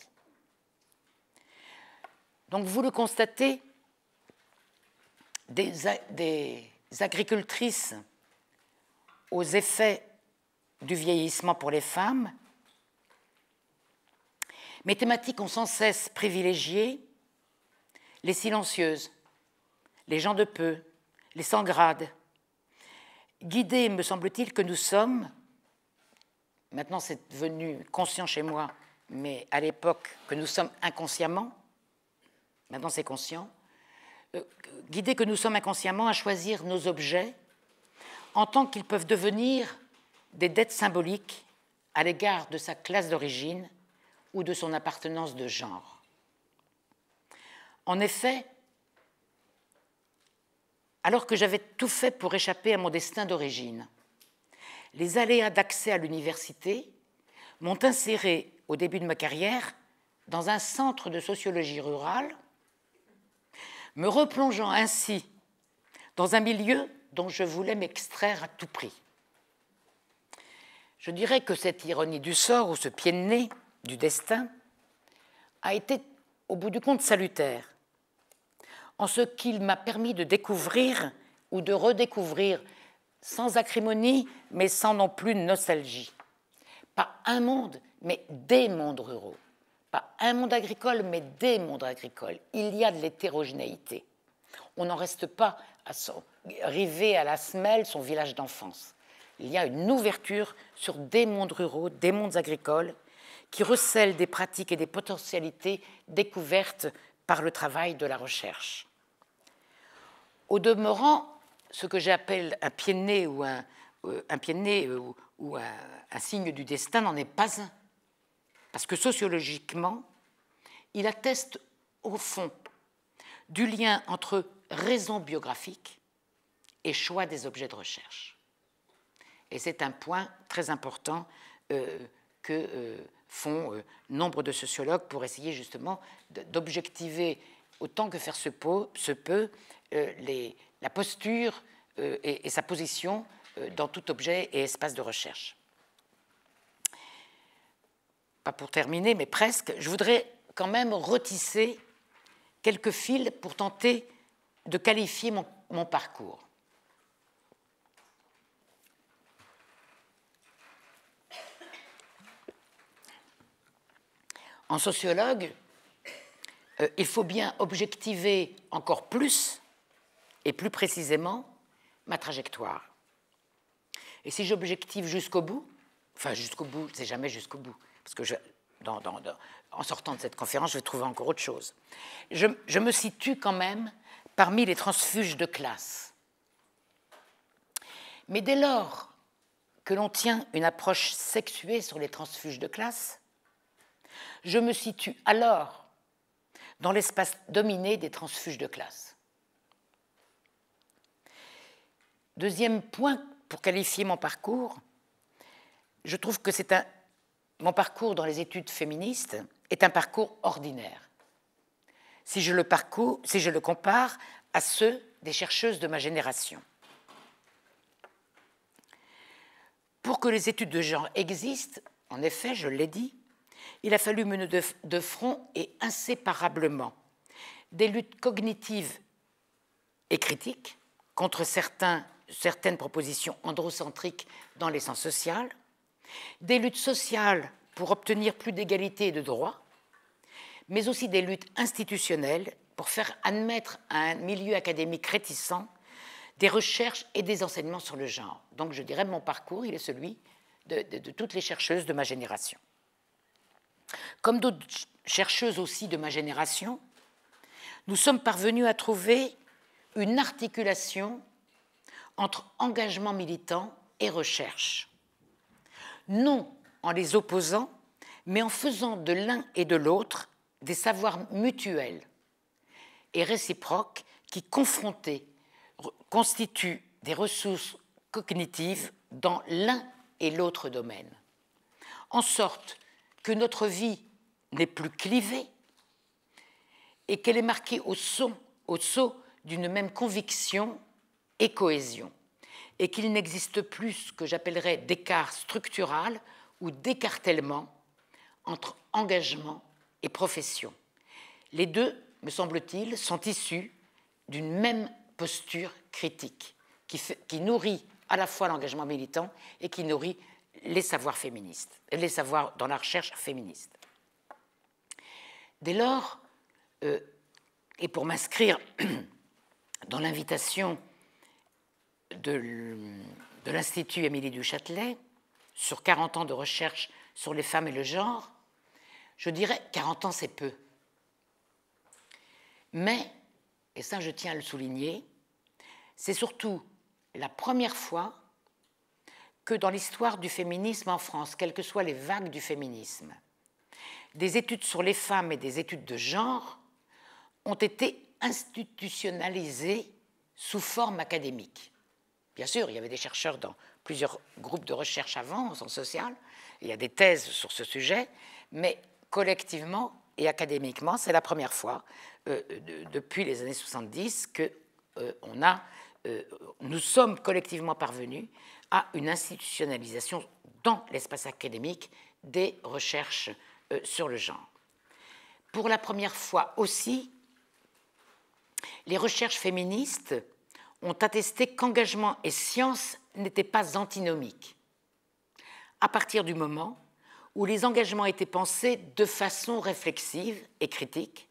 Donc vous le constatez, des, agricultrices aux effets du vieillissement pour les femmes, mes thématiques ont sans cesse privilégié les silencieuses, les gens de peu, les sans grades, guidés, me semble-t-il, que nous sommes, maintenant c'est devenu conscient chez moi, mais à l'époque que nous sommes inconsciemment, maintenant c'est conscient, euh, guider que nous sommes inconsciemment à choisir nos objets en tant qu'ils peuvent devenir des dettes symboliques à l'égard de sa classe d'origine ou de son appartenance de genre. En effet, alors que j'avais tout fait pour échapper à mon destin d'origine, les aléas d'accès à l'université m'ont inséré au début de ma carrière dans un centre de sociologie rurale me replongeant ainsi dans un milieu dont je voulais m'extraire à tout prix. Je dirais que cette ironie du sort ou ce pied de nez du destin a été au bout du compte salutaire, en ce qu'il m'a permis de découvrir ou de redécouvrir, sans acrimonie, mais sans non plus nostalgie, pas un monde, mais des mondes ruraux pas un monde agricole, mais des mondes agricoles. Il y a de l'hétérogénéité. On n'en reste pas à son, à la semelle, son village d'enfance. Il y a une ouverture sur des mondes ruraux, des mondes agricoles, qui recèlent des pratiques et des potentialités découvertes par le travail de la recherche. Au demeurant, ce que j'appelle un pied de nez ou un, euh, pied euh, ou, un signe du destin n'en est pas un parce que sociologiquement, il atteste au fond du lien entre raison biographique et choix des objets de recherche. Et c'est un point très important euh, que euh, font euh, nombre de sociologues pour essayer justement d'objectiver autant que faire se, peut, la posture et, sa position dans tout objet et espace de recherche pas pour terminer, mais presque, je voudrais quand même retisser quelques fils pour tenter de qualifier mon, parcours. En sociologue, euh, il faut bien objectiver encore plus et plus précisément ma trajectoire. Et si j'objective jusqu'au bout, enfin jusqu'au bout, c'est jamais jusqu'au bout, parce que en sortant de cette conférence, je vais trouver encore autre chose. je me situe quand même parmi les transfuges de classe. Mais dès lors que l'on tient une approche sexuée sur les transfuges de classe, je me situe alors dans l'espace dominé des transfuges de classe. Deuxième point pour qualifier mon parcours, je trouve que c'est un, mon parcours dans les études féministes est un parcours ordinaire. Si je le, parcours, si je le compare à ceux des chercheuses de ma génération. Pour que les études de genre existent, en effet, je l'ai dit, il a fallu mener de, front et inséparablement des luttes cognitives et critiques contre certains, certaines propositions androcentriques dans l'essence sociale, des luttes sociales pour obtenir plus d'égalité et de droits, mais aussi des luttes institutionnelles pour faire admettre à un milieu académique réticent des recherches et des enseignements sur le genre. Donc je dirais mon parcours, il est celui de, de toutes les chercheuses de ma génération. Comme d'autres chercheuses aussi de ma génération, nous sommes parvenus à trouver une articulation entre engagement militant et recherche non en les opposant, mais en faisant de l'un et de l'autre des savoirs mutuels et réciproques qui, confrontés, constituent des ressources cognitives dans l'un et l'autre domaine. En sorte que notre vie n'est plus clivée et qu'elle est marquée au son, au sceau d'une même conviction et cohésion et qu'il n'existe plus ce que j'appellerais d'écart structural ou d'écartèlement entre engagement et profession. Les deux, me semble-t-il, sont issus d'une même posture critique qui, nourrit à la fois l'engagement militant et qui nourrit les savoirs féministes, les savoirs dans la recherche féministe. Dès lors, euh, et pour m'inscrire dans l'invitation de l'Institut Émilie du Châtelet sur 40 ans de recherche sur les femmes et le genre, je dirais 40 ans c'est peu. Mais, et ça je tiens à le souligner, c'est surtout la première fois que dans l'histoire du féminisme en France, quelles que soient les vagues du féminisme, des études sur les femmes et des études de genre ont été institutionnalisées sous forme académique. Bien sûr, il y avait des chercheurs dans plusieurs groupes de recherche avant, en social. il y a des thèses sur ce sujet, mais collectivement et académiquement, c'est la première fois euh, depuis les années 70 que euh, on a, euh, nous sommes collectivement parvenus à une institutionnalisation dans l'espace académique des recherches sur le genre. Pour la première fois aussi, les recherches féministes ont attesté qu'engagement et science n'étaient pas antinomiques, à partir du moment où les engagements étaient pensés de façon réflexive et critique,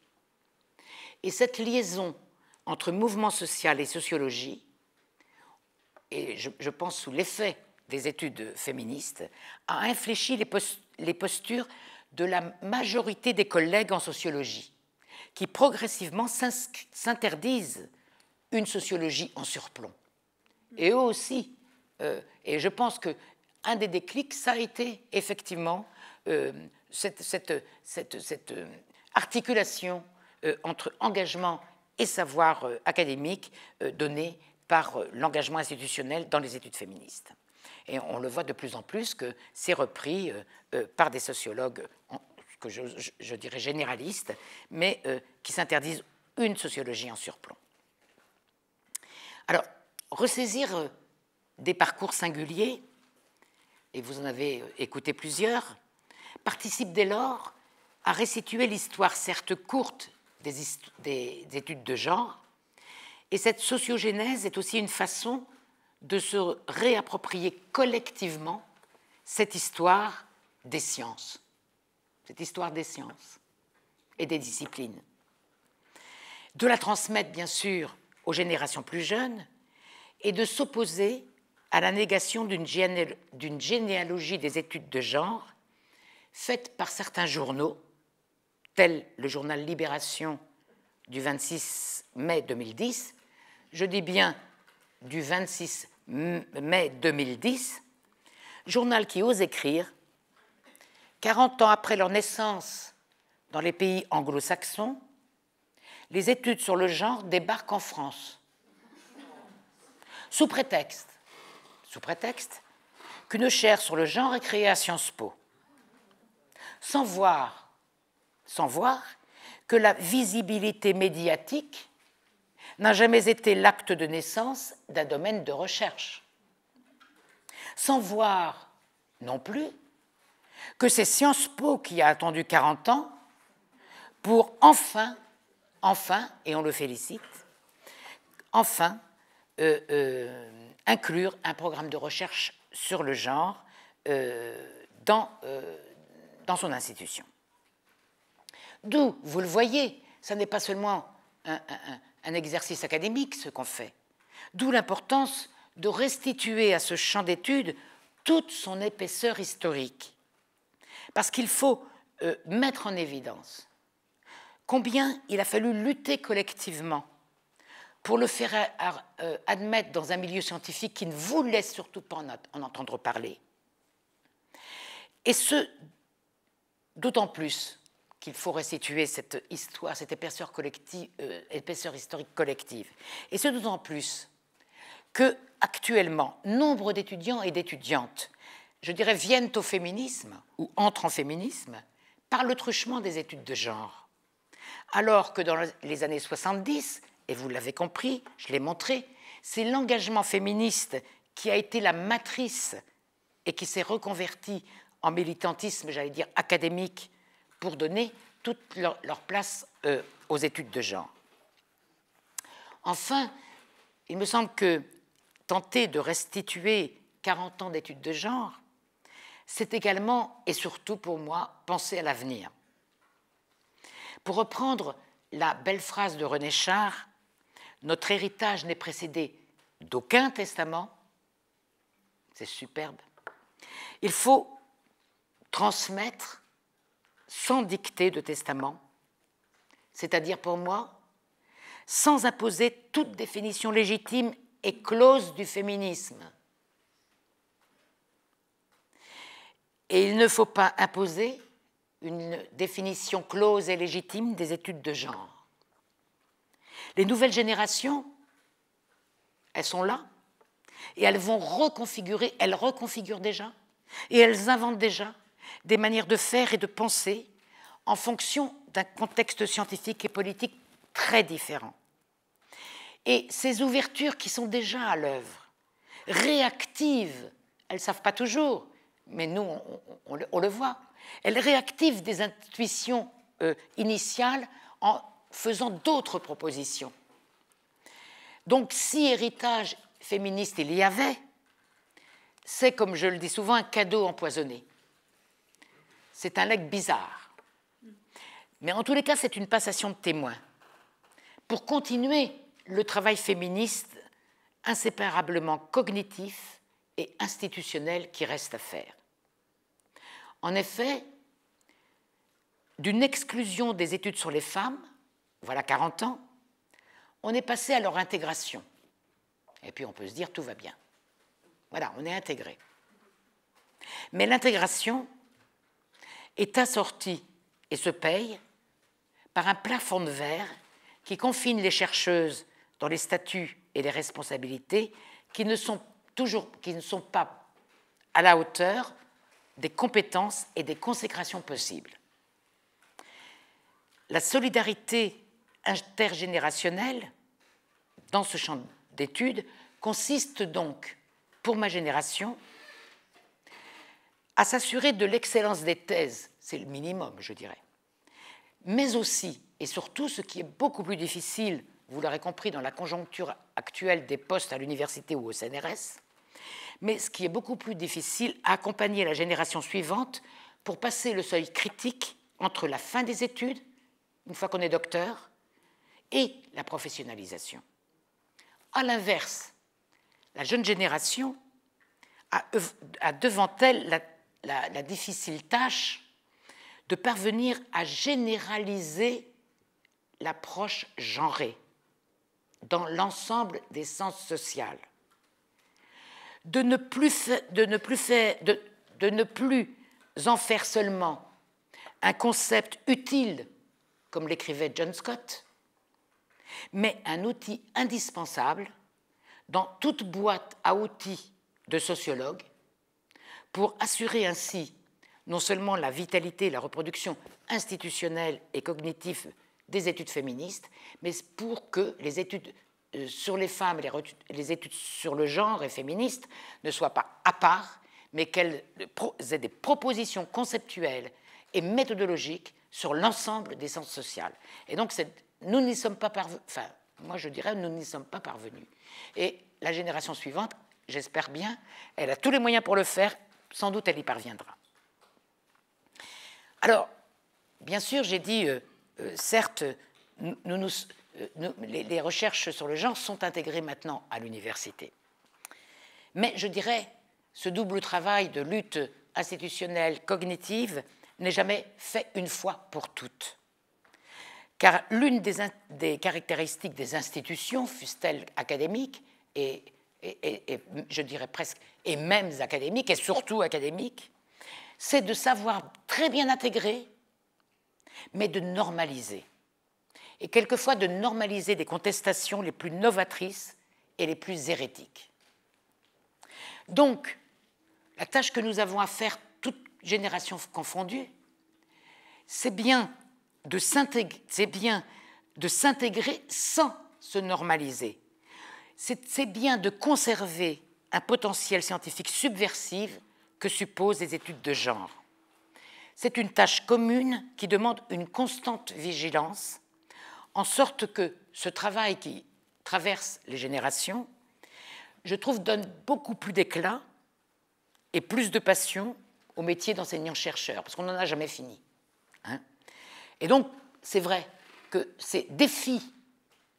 et cette liaison entre mouvement social et sociologie, et je, pense sous l'effet des études féministes, a infléchi les postures de la majorité des collègues en sociologie, qui progressivement s'interdisent une sociologie en surplomb. Et eux aussi, euh, et je pense que un des déclics, ça a été effectivement euh, cette, euh, articulation entre engagement et savoir académique donné par l'engagement institutionnel dans les études féministes. Et on le voit de plus en plus que c'est repris par des sociologues, que je dirais généralistes, mais qui s'interdisent une sociologie en surplomb. Alors, ressaisir euh, des parcours singuliers, et vous en avez euh, écouté plusieurs, participe dès lors à restituer l'histoire certes courte des, études de genre, et cette sociogénèse est aussi une façon de se réapproprier collectivement cette histoire des sciences, cette histoire des sciences et des disciplines. De la transmettre, bien sûr, aux générations plus jeunes et de s'opposer à la négation d'une généalogie des études de genre faite par certains journaux, tel le journal Libération du 26 mai 2010, je dis bien du 26 mai 2010, journal qui ose écrire 40 ans après leur naissance dans les pays anglo-saxons, les études sur le genre débarquent en France. Sous prétexte, sous prétexte qu'une chaire sur le genre est créée à Sciences Po. Sans voir, sans voir que la visibilité médiatique n'a jamais été l'acte de naissance d'un domaine de recherche. Sans voir non plus que c'est Sciences Po qui a attendu 40 ans pour enfin enfin, et on le félicite, enfin euh, euh, inclure un programme de recherche sur le genre euh, dans, son institution. D'où, vous le voyez, ce n'est pas seulement un, exercice académique ce qu'on fait, d'où l'importance de restituer à ce champ d'études toute son épaisseur historique. Parce qu'il faut mettre en évidence combien il a fallu lutter collectivement pour le faire euh, admettre dans un milieu scientifique qui ne voulait surtout pas en entendre parler. Et ce, d'autant plus qu'il faut restituer cette histoire, cette épaisseur, collective, euh, historique collective. Et ce d'autant plus que actuellement, nombre d'étudiants et d'étudiantes, je dirais, viennent au féminisme ou entrent en féminisme par le truchement des études de genre. Alors que dans les années 70, et vous l'avez compris, je l'ai montré, c'est l'engagement féministe qui a été la matrice et qui s'est reconverti en militantisme, j'allais dire académique, pour donner toute leur, place euh, aux études de genre. Enfin, il me semble que tenter de restituer 40 ans d'études de genre, c'est également et surtout pour moi penser à l'avenir. Pour reprendre la belle phrase de René Char, notre héritage n'est précédé d'aucun testament. C'est superbe. Il faut transmettre sans dicter de testament, c'est-à-dire pour moi, sans imposer toute définition légitime et close du féminisme. Et il ne faut pas imposer une définition close et légitime des études de genre. Les nouvelles générations, elles sont là, et elles vont reconfigurer, elles reconfigurent déjà, et elles inventent déjà des manières de faire et de penser en fonction d'un contexte scientifique et politique très différent. Et ces ouvertures qui sont déjà à l'œuvre, réactives, elles ne savent pas toujours, mais nous, on, le voit. Elle réactive des intuitions euh, initiales en faisant d'autres propositions. Donc si héritage féministe il y avait, c'est, comme je le dis souvent, un cadeau empoisonné. C'est un legs bizarre. Mais en tous les cas, c'est une passation de témoin. Pour continuer le travail féministe inséparablement cognitif et institutionnel qui reste à faire en effet d'une exclusion des études sur les femmes, voilà 40 ans, on est passé à leur intégration. Et puis on peut se dire tout va bien. Voilà, on est intégré. Mais l'intégration est assortie et se paye par un plafond de verre qui confine les chercheuses dans les statuts et les responsabilités qui ne sont toujours qui ne sont pas à la hauteur des compétences et des consécrations possibles. La solidarité intergénérationnelle, dans ce champ d'études, consiste donc, pour ma génération, à s'assurer de l'excellence des thèses, c'est le minimum, je dirais, mais aussi et surtout ce qui est beaucoup plus difficile, vous l'aurez compris, dans la conjoncture actuelle des postes à l'université ou au CNRS, mais ce qui est beaucoup plus difficile, accompagner la génération suivante pour passer le seuil critique entre la fin des études, une fois qu'on est docteur, et la professionnalisation. À l'inverse, la jeune génération a, devant elle la, difficile tâche de parvenir à généraliser l'approche genrée dans l'ensemble des sens sociaux de ne plus, de ne plus, en faire seulement un concept utile, comme l'écrivait John Scott, mais un outil indispensable dans toute boîte à outils de sociologue pour assurer ainsi non seulement la vitalité, la reproduction institutionnelle et cognitive des études féministes, mais pour que les études euh, sur les femmes les, études sur le genre et féministes ne soient pas à part, mais qu'elles aient des propositions conceptuelles et méthodologiques sur l'ensemble des sciences sociales. Et donc, nous n'y sommes pas parvenus. Enfin, moi, je dirais, nous n'y sommes pas parvenus. Et la génération suivante, j'espère bien, elle a tous les moyens pour le faire. Sans doute, elle y parviendra. Alors, bien sûr, j'ai dit, euh, euh, certes, nous, nous, euh, les, recherches sur le genre sont intégrées maintenant à l'université. Mais je dirais, ce double travail de lutte institutionnelle cognitive n'est jamais fait une fois pour toutes. Car l'une des, caractéristiques des institutions, fussent-elles académiques, et, et, je dirais presque, et même académiques, et surtout académiques, c'est de savoir très bien intégrer, mais de normaliser et quelquefois de normaliser des contestations les plus novatrices et les plus hérétiques. Donc, la tâche que nous avons à faire, toutes générations confondues, c'est bien de s'intégrer sans se normaliser. C'est bien de conserver un potentiel scientifique subversif que supposent les études de genre. C'est une tâche commune qui demande une constante vigilance en sorte que ce travail qui traverse les générations, je trouve, donne beaucoup plus d'éclat et plus de passion au métier d'enseignant-chercheur, parce qu'on n'en a jamais fini. Hein. et donc, c'est vrai que ces défis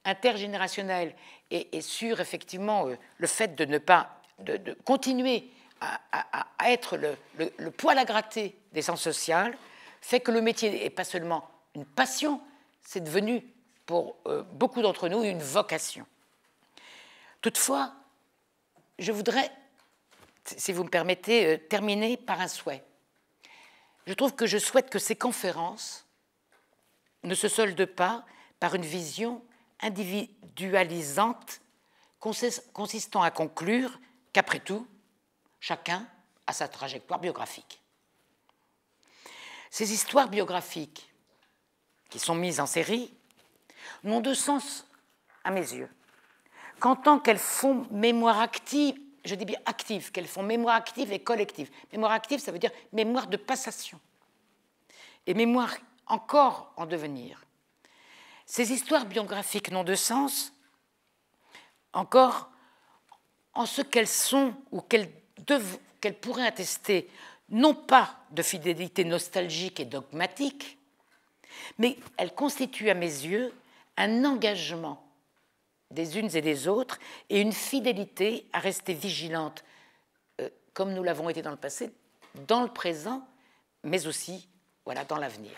intergénérationnels et, et sur, effectivement, euh, le fait de ne pas, de, continuer à, être le, poil à gratter des sens sociales, fait que le métier n'est pas seulement une passion, c'est devenu pour euh, beaucoup d'entre nous une vocation. Toutefois, je voudrais, si vous me permettez, euh, terminer par un souhait. Je trouve que je souhaite que ces conférences ne se soldent pas par une vision individualisante consistant à conclure qu'après tout, chacun a sa trajectoire biographique. Ces histoires biographiques qui sont mises en série n'ont de sens à mes yeux qu'en tant qu'elles font mémoire active, je dis bien active, qu'elles font mémoire active et collective. Mémoire active, ça veut dire mémoire de passation et mémoire encore en devenir. Ces histoires biographiques n'ont de sens encore en ce qu'elles sont ou qu'elles pourraient attester non pas de fidélité nostalgique et dogmatique, mais elles constituent à mes yeux un engagement des unes et des autres et une fidélité à rester vigilante, euh, comme nous l'avons été dans le passé, dans le présent, mais aussi voilà, dans l'avenir.